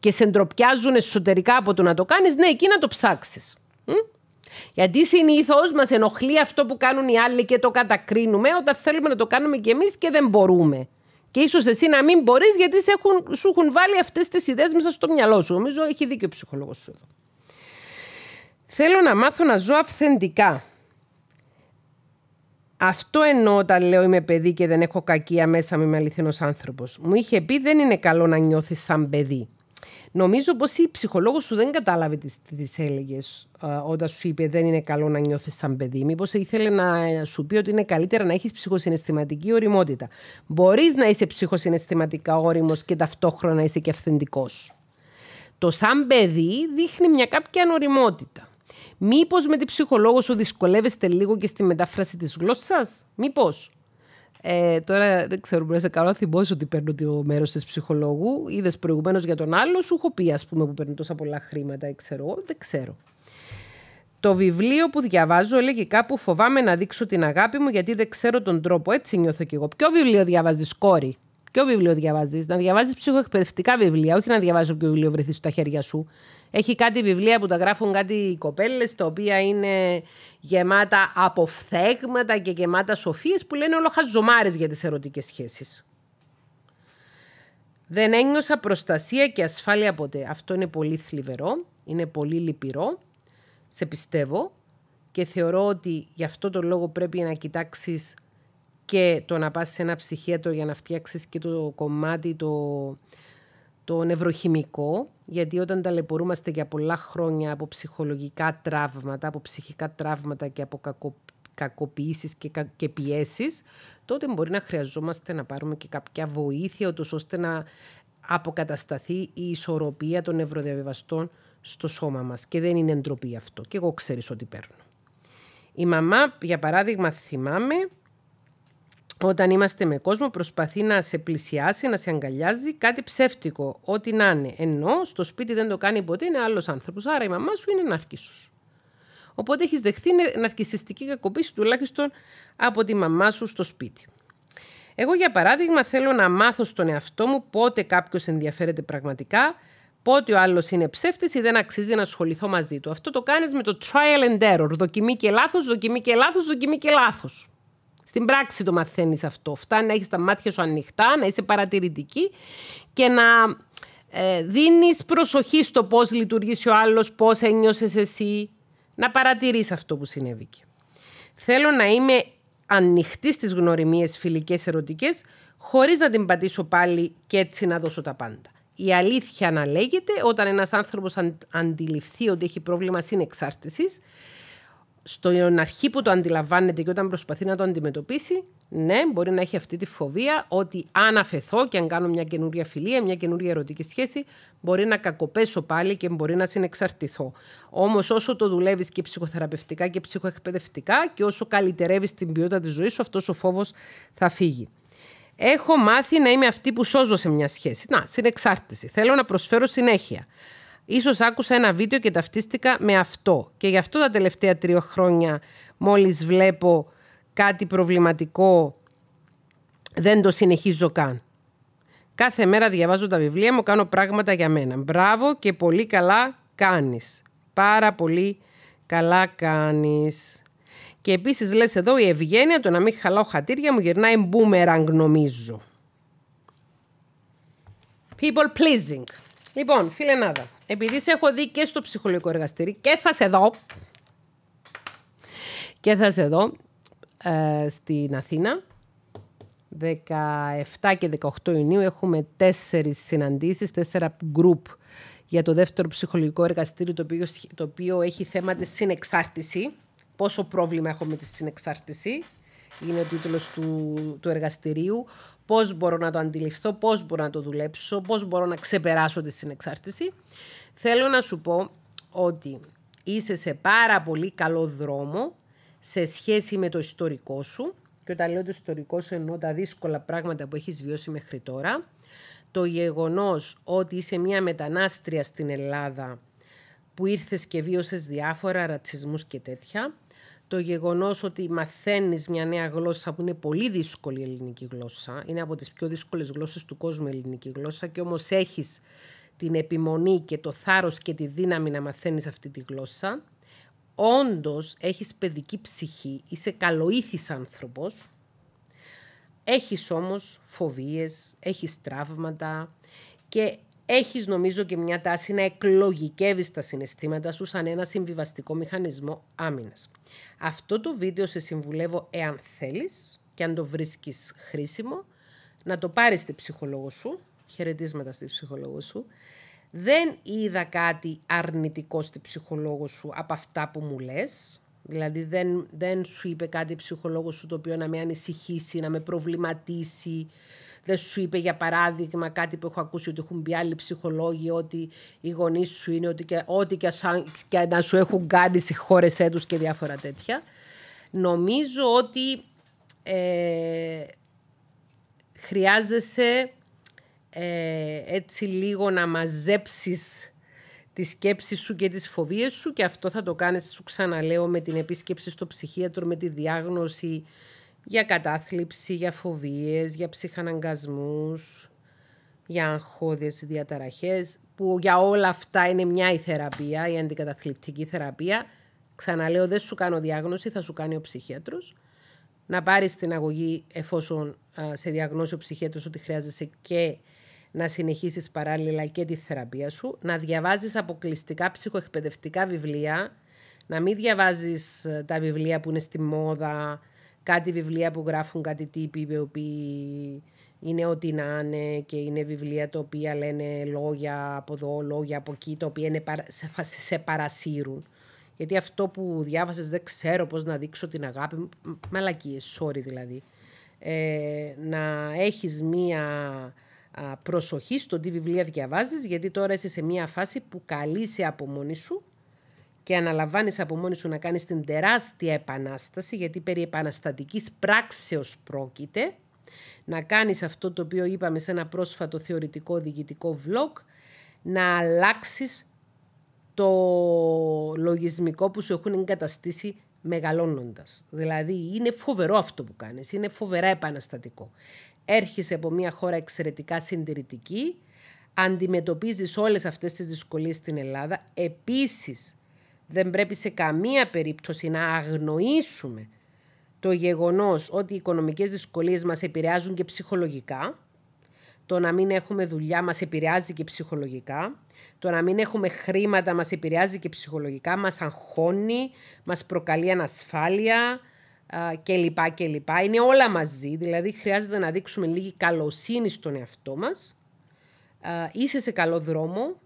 και σε ντροπιάζουν εσωτερικά από το να το κάνεις, ναι, εκεί να το ψάξεις. Γιατί συνήθως μας ενοχλεί αυτό που κάνουν οι άλλοι και το κατακρίνουμε όταν θέλουμε να το κάνουμε κι εμείς και δεν μπορούμε. Και ίσως εσύ να μην μπορείς γιατί σου έχουν βάλει αυτές τις ιδέες μέσα στο μυαλό σου. Νομίζω έχει δίκιο ο ψυχολόγος σου εδώ. Θέλω να μάθω να ζω αυθεντικά. Αυτό εννοώ όταν λέω είμαι παιδί και δεν έχω κακία μέσα μου, είμαι αληθινός άνθρωπος. Μου είχε πει δεν είναι καλό να νιώθεις σαν παιδί. Νομίζω πως η ψυχολόγος σου δεν κατάλαβε τις, τη έλεγες ε, όταν σου είπε Δεν είναι καλό να νιώθεις σαν παιδί. Μήπως ήθελε να σου πει ότι είναι καλύτερα να έχεις ψυχοσυναισθηματική οριμότητα. Μπορείς να είσαι ψυχοσυναισθηματικά όριμος και ταυτόχρονα είσαι και αυθεντικός. Το σαν παιδί δείχνει μια κάποια ανοριμότητα. Μήπως με την ψυχολόγο σου δυσκολεύεστε λίγο και στη μετάφραση της γλώσσας, μήπως. Ε, τώρα δεν ξέρω, μπορεί να σε κάνω θυμώσει ότι παίρνω το μέρος της ψυχολόγου. Είδες προηγουμένως για τον άλλο, σου έχω πει, ας πούμε, που παίρνει τόσα πολλά χρήματα, ξέρω δεν ξέρω. Το βιβλίο που διαβάζω λέγει κάπου φοβάμαι να δείξω την αγάπη μου γιατί δεν ξέρω τον τρόπο. Έτσι νιώθω κι εγώ. Ποιο βιβλίο διαβάζεις, κόρη. Ποιο βιβλίο διαβάζεις. Να διαβάζεις ψυχοεκπαιδευτικά βιβλία, όχι να διαβάζει ποιο βιβλίο βρεθείς στα χέρια σου. Έχει κάτι βιβλία που τα γράφουν κάτι κοπέλες τα οποία είναι γεμάτα αποφθέγματα και γεμάτα σοφίες που λένε όλο χαζομάρες για τις ερωτικές σχέσεις. Δεν ένιωσα προστασία και ασφάλεια ποτέ. Αυτό είναι πολύ θλιβερό, είναι πολύ λυπηρό. Σε πιστεύω και θεωρώ ότι γι' αυτό το λόγο πρέπει να κοιτάξεις και το να πας σε ένα ψυχίατρο για να φτιάξεις και το κομμάτι το το νευροχημικό, γιατί όταν ταλαιπωρούμαστε για πολλά χρόνια από ψυχολογικά τραύματα, από ψυχικά τραύματα και από κακο, κακοποιήσεις και, και πιέσεις, τότε μπορεί να χρειαζόμαστε να πάρουμε και κάποια βοήθεια, ώστε να αποκατασταθεί η ισορροπία των νευροδιαβιβαστών στο σώμα μας. Και δεν είναι ντροπή αυτό. Και εγώ ξέρεις ότι παίρνω. Η μαμά, για παράδειγμα, θυμάμαι, όταν είμαστε με κόσμο προσπαθεί να σε πλησιάσει, να σε αγκαλιάζει κάτι ψεύτικο, ό,τι να είναι. Ενώ στο σπίτι δεν το κάνει ποτέ, είναι άλλος άνθρωπος, άρα η μαμά σου είναι ναρκίσος. Οπότε έχεις δεχθεί ναρκισιστική κακοποίηση τουλάχιστον από τη μαμά σου στο σπίτι. Εγώ για παράδειγμα θέλω να μάθω στον εαυτό μου πότε κάποιος ενδιαφέρεται πραγματικά, πότε ο άλλος είναι ψεύτης ή δεν αξίζει να ασχοληθώ μαζί του. Αυτό το κάνεις με το trial and error, δοκιμή και λάθος, δοκιμή και λάθος, δοκιμή και λάθος. Στην πράξη το μαθαίνεις αυτό. Φτάνει να έχεις τα μάτια σου ανοιχτά, να είσαι παρατηρητική και να ε, δίνεις προσοχή στο πώς λειτουργήσει ο άλλος, πώς ένιωσες εσύ. Να παρατηρείς αυτό που συνέβη. Θέλω να είμαι ανοιχτή στις γνωριμίες φιλικές ερωτικές, χωρίς να την πατήσω πάλι και έτσι να δώσω τα πάντα. Η αλήθεια να όταν ένας άνθρωπος αντιληφθεί ότι έχει πρόβλημα συνεξάρτησης, στον αρχή που το αντιλαμβάνεται και όταν προσπαθεί να το αντιμετωπίσει, ναι, μπορεί να έχει αυτή τη φοβία ότι αν αφαιθώ και αν κάνω μια καινούρια φιλία, μια καινούρια ερωτική σχέση, μπορεί να κακοπέσω πάλι και μπορεί να συνεξαρτηθώ. Όμως, όσο το δουλεύεις και ψυχοθεραπευτικά και ψυχοεκπαιδευτικά και όσο καλυτερεύεις την ποιότητα της ζωής σου, αυτός ο φόβος θα φύγει. Έχω μάθει να είμαι αυτή που σώζω σε μια σχέση. Να, συνεξάρτηση. Θέλω να προσφέρω συνέχεια. Ίσως άκουσα ένα βίντεο και ταυτίστηκα με αυτό. Και γι' αυτό τα τελευταία τρία χρόνια μόλις βλέπω κάτι προβληματικό δεν το συνεχίζω καν. Κάθε μέρα διαβάζω τα βιβλία μου, κάνω πράγματα για μένα. Μπράβο και πολύ καλά κάνεις. Πάρα πολύ καλά κάνεις. Και επίσης λες εδώ η ευγένεια, το να μην χαλάω χατήρια μου γυρνάει μπούμεραγκ νομίζω. People pleasing. Λοιπόν, φίλε Νάδα, επειδή σε έχω δει και στο ψυχολογικό εργαστήρι και θα σε δω. Και θα σε δω ε, στην Αθήνα. 17 και 18 Ιουνίου έχουμε τέσσερις συναντήσεις, τέσσερα group για το δεύτερο ψυχολογικό εργαστήριο το οποίο, το οποίο έχει θέμα της συνεξάρτηση. Πόσο πρόβλημα έχω με τη συνεξάρτηση είναι ο τίτλος του, του εργαστηρίου πώς μπορώ να το αντιληφθώ, πώς μπορώ να το δουλέψω, πώς μπορώ να ξεπεράσω τη συνεξάρτηση. Θέλω να σου πω ότι είσαι σε πάρα πολύ καλό δρόμο σε σχέση με το ιστορικό σου. Και όταν λέω το ιστορικό σου εννοώ τα δύσκολα πράγματα που έχεις βιώσει μέχρι τώρα. Το γεγονός ότι είσαι μια μετανάστρια στην Ελλάδα που ήρθες και βίωσες διάφορα ρατσισμούς και τέτοια το γεγονός ότι μαθαίνεις μια νέα γλώσσα που είναι πολύ δύσκολη η ελληνική γλώσσα, είναι από τις πιο δύσκολες γλώσσες του κόσμου η ελληνική γλώσσα και όμως έχεις την επιμονή και το θάρρος και τη δύναμη να μαθαίνεις αυτή τη γλώσσα, όντως έχεις παιδική ψυχή, είσαι καλοήθης άνθρωπος, έχεις όμως φοβίες, έχεις τραύματα και έχεις νομίζω και μια τάση να εκλογικεύεις τα συναισθήματα σου σαν ένα συμβιβαστικό μηχανισμό άμυνας. Αυτό το βίντεο σε συμβουλεύω εάν θέλεις και αν το βρίσκεις χρήσιμο, να το πάρεις στη ψυχολόγο σου, χαιρετίσματα στη ψυχολόγο σου. Δεν είδα κάτι αρνητικό στη ψυχολόγο σου από αυτά που μου λες, δηλαδή δεν, δεν σου είπε κάτι ψυχολόγος σου το οποίο να με ανησυχήσει, να με προβληματίσει, δεν σου είπε για παράδειγμα κάτι που έχω ακούσει ότι έχουν πει άλλοι ψυχολόγοι ότι οι γονείς σου είναι ότι και, ό,τι και, σαν, και να σου έχουν κάνει συγχώρεσέ τους και διάφορα τέτοια. Νομίζω ότι ε, χρειάζεσαι ε, έτσι λίγο να μαζέψεις τη σκέψη σου και τις φοβίες σου και αυτό θα το κάνεις, σου ξαναλέω, με την επίσκεψη στο ψυχίατρο, με τη διάγνωση για κατάθλιψη, για φοβίες, για ψυχαναγκασμούς, για αγχώδιες διαταραχές, που για όλα αυτά είναι μια η θεραπεία, η αντικαταθλιπτική θεραπεία. Ξαναλέω, δεν σου κάνω διάγνωση, θα σου κάνει ο ψυχίατρος. Να πάρεις την αγωγή εφόσον σε διαγνώσει ο ψυχίατρος ότι χρειάζεσαι και να συνεχίσεις παράλληλα και τη θεραπεία σου, να διαβάζεις αποκλειστικά ψυχοεκπαιδευτικά βιβλία, να μην διαβάζεις ε, τα βιβλία που είναι στη μόδα, κάτι βιβλία που γράφουν κάτι τύποι οι οποίοι είναι ό,τι να είναι και είναι βιβλία τα οποία λένε λόγια από εδώ, λόγια από εκεί, τα οποία είναι, σε, παρασύρουν. Γιατί αυτό που διάβασες δεν ξέρω πώς να δείξω την αγάπη μου. Μαλακίες, sorry δηλαδή. Ε, να έχεις μία προσοχή στο τι βιβλία διαβάζεις, γιατί τώρα είσαι σε μία φάση που καλείσαι από μόνη σου και αναλαμβάνεις από μόνη σου να κάνεις την τεράστια επανάσταση, γιατί περί επαναστατικής πράξεως πρόκειται, να κάνεις αυτό το οποίο είπαμε σε ένα πρόσφατο θεωρητικό διοικητικό vlog, να αλλάξεις το λογισμικό που σου έχουν εγκαταστήσει μεγαλώνοντας. Δηλαδή είναι φοβερό αυτό που κάνεις, είναι φοβερά επαναστατικό. Έρχεσαι από μια χώρα εξαιρετικά συντηρητική, αντιμετωπίζεις όλες αυτές τις δυσκολίες στην Ελλάδα, επίσης δεν πρέπει σε καμία περίπτωση να αγνοήσουμε το γεγονός ότι οι οικονομικές δυσκολίες μας επηρεάζουν και ψυχολογικά, το να μην έχουμε δουλειά μας επηρεάζει και ψυχολογικά, το να μην έχουμε χρήματα μας επηρεάζει και ψυχολογικά, μας αγχώνει, μας προκαλεί ανασφάλεια κλπ. Είναι όλα μαζί, δηλαδή χρειάζεται να δείξουμε λίγη καλοσύνη στον εαυτό μας. είσαι σε καλό δρόμο,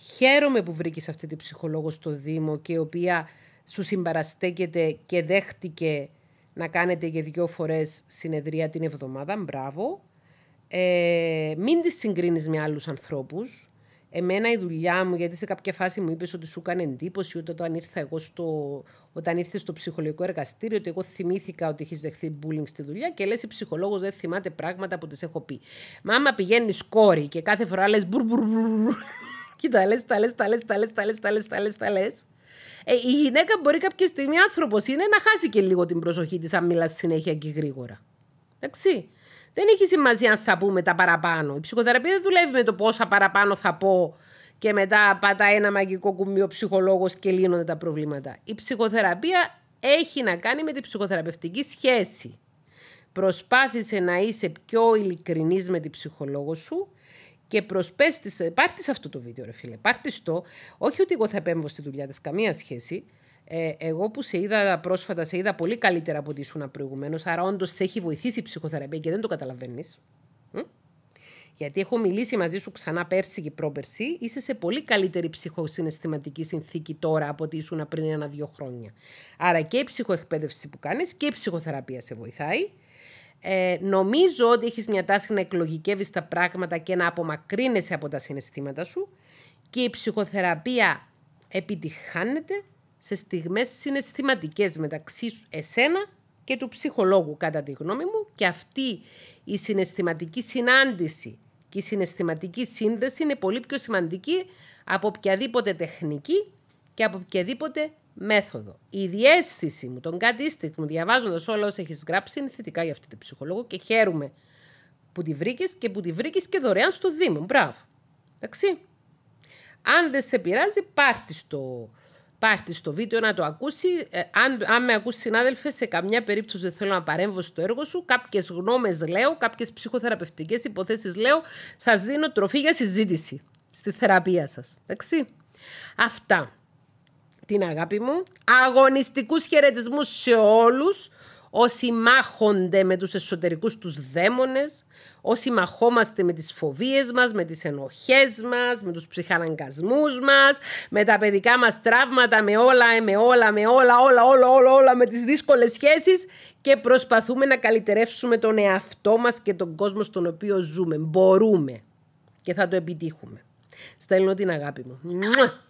Χαίρομαι που βρήκες αυτή τη ψυχολόγο στο Δήμο και η οποία σου συμπαραστέκεται και δέχτηκε να κάνετε για δυο φορές συνεδρία την εβδομάδα. Μπράβο. Ε, μην τη συγκρίνεις με άλλους ανθρώπους. Εμένα η δουλειά μου, γιατί σε κάποια φάση μου είπες ότι σου έκανε εντύπωση ούτε όταν, ήρθα εγώ στο, όταν ήρθες στο ψυχολογικό εργαστήριο, ότι εγώ θυμήθηκα ότι έχεις δεχθεί bullying στη δουλειά και λες: Η ψυχολόγος δεν θυμάται πράγματα που τη έχω πει. Μα άμα πηγαίνεις κόρη και κάθε φορά λες: και τα λες, τα λες, τα λες, τα λες, τα λες, τα λες, τα λες, τα Ε, η γυναίκα μπορεί κάποια στιγμή, άνθρωπος είναι, να χάσει και λίγο την προσοχή της, αν μιλάς συνέχεια και γρήγορα. Εντάξει. Δεν έχει σημασία αν θα πούμε τα παραπάνω. Η ψυχοθεραπεία δεν δουλεύει με το πόσα παραπάνω θα πω και μετά πατά ένα μαγικό κουμπί ο ψυχολόγος και λύνονται τα προβλήματα. Η ψυχοθεραπεία έχει να κάνει με την ψυχοθεραπευτική σχέση. Προσπάθησε να είσαι πιο ειλικρινής με την ψυχολόγο σου και προσπέστησε. Πάρτε αυτό το βίντεο, ρε φίλε. Πάρτε το. Όχι ότι εγώ θα επέμβω στη δουλειά της, καμία σχέση. Ε, εγώ που σε είδα πρόσφατα, σε είδα πολύ καλύτερα από ότι ήσουν προηγουμένως. Άρα, όντως σε έχει βοηθήσει η ψυχοθεραπεία και δεν το καταλαβαίνεις. Γιατί έχω μιλήσει μαζί σου ξανά πέρσι και πρόπερσι, είσαι σε πολύ καλύτερη ψυχοσυναισθηματική συνθήκη τώρα από ότι ήσουν πριν ένα-δύο χρόνια. Άρα και η ψυχοεκπαίδευση που κάνεις και η ψυχοθεραπεία σε βοηθάει. Ε, νομίζω ότι έχεις μια τάση να εκλογικεύεις τα πράγματα και να απομακρύνεσαι από τα συναισθήματα σου και η ψυχοθεραπεία επιτυχάνεται σε στιγμές συναισθηματικές μεταξύ εσένα και του ψυχολόγου κατά τη γνώμη μου και αυτή η συναισθηματική συνάντηση και η συναισθηματική σύνδεση είναι πολύ πιο σημαντική από οποιαδήποτε τεχνική και από οποιαδήποτε μέθοδο. Η διέστηση μου, τον κατήστη μου, διαβάζοντας όλα όσα έχεις γράψει, είναι θετικά για αυτή την ψυχολόγο και χαίρομαι που τη βρήκες και που τη βρήκες και δωρεάν στο Δήμο. Μπράβο. Εντάξει. Αν δεν σε πειράζει, πάρτε στο, στο βίντεο να το ακούσει. Ε, αν, αν με ακούσει, συνάδελφες, σε καμιά περίπτωση δεν θέλω να παρέμβω στο έργο σου. Κάποιες γνώμες λέω, κάποιες ψυχοθεραπευτικές υποθέσεις λέω. Σας δίνω τροφή για συζήτηση στη θεραπεία σας. Αυτά την αγάπη μου, αγωνιστικούς χαιρετισμούς σε όλους όσοι μάχονται με τους εσωτερικούς τους δαίμονες, όσοι μαχόμαστε με τις φοβίες μας, με τις ενοχές μας, με τους ψυχαναγκασμούς μας, με τα παιδικά μας τραύματα, με όλα, ε, με όλα, με όλα, όλα, όλα, όλα, όλα, με τις δύσκολες σχέσεις και προσπαθούμε να καλυτερεύσουμε τον εαυτό μας και τον κόσμο στον οποίο ζούμε. Μπορούμε και θα το επιτύχουμε. Στέλνω την αγάπη μου.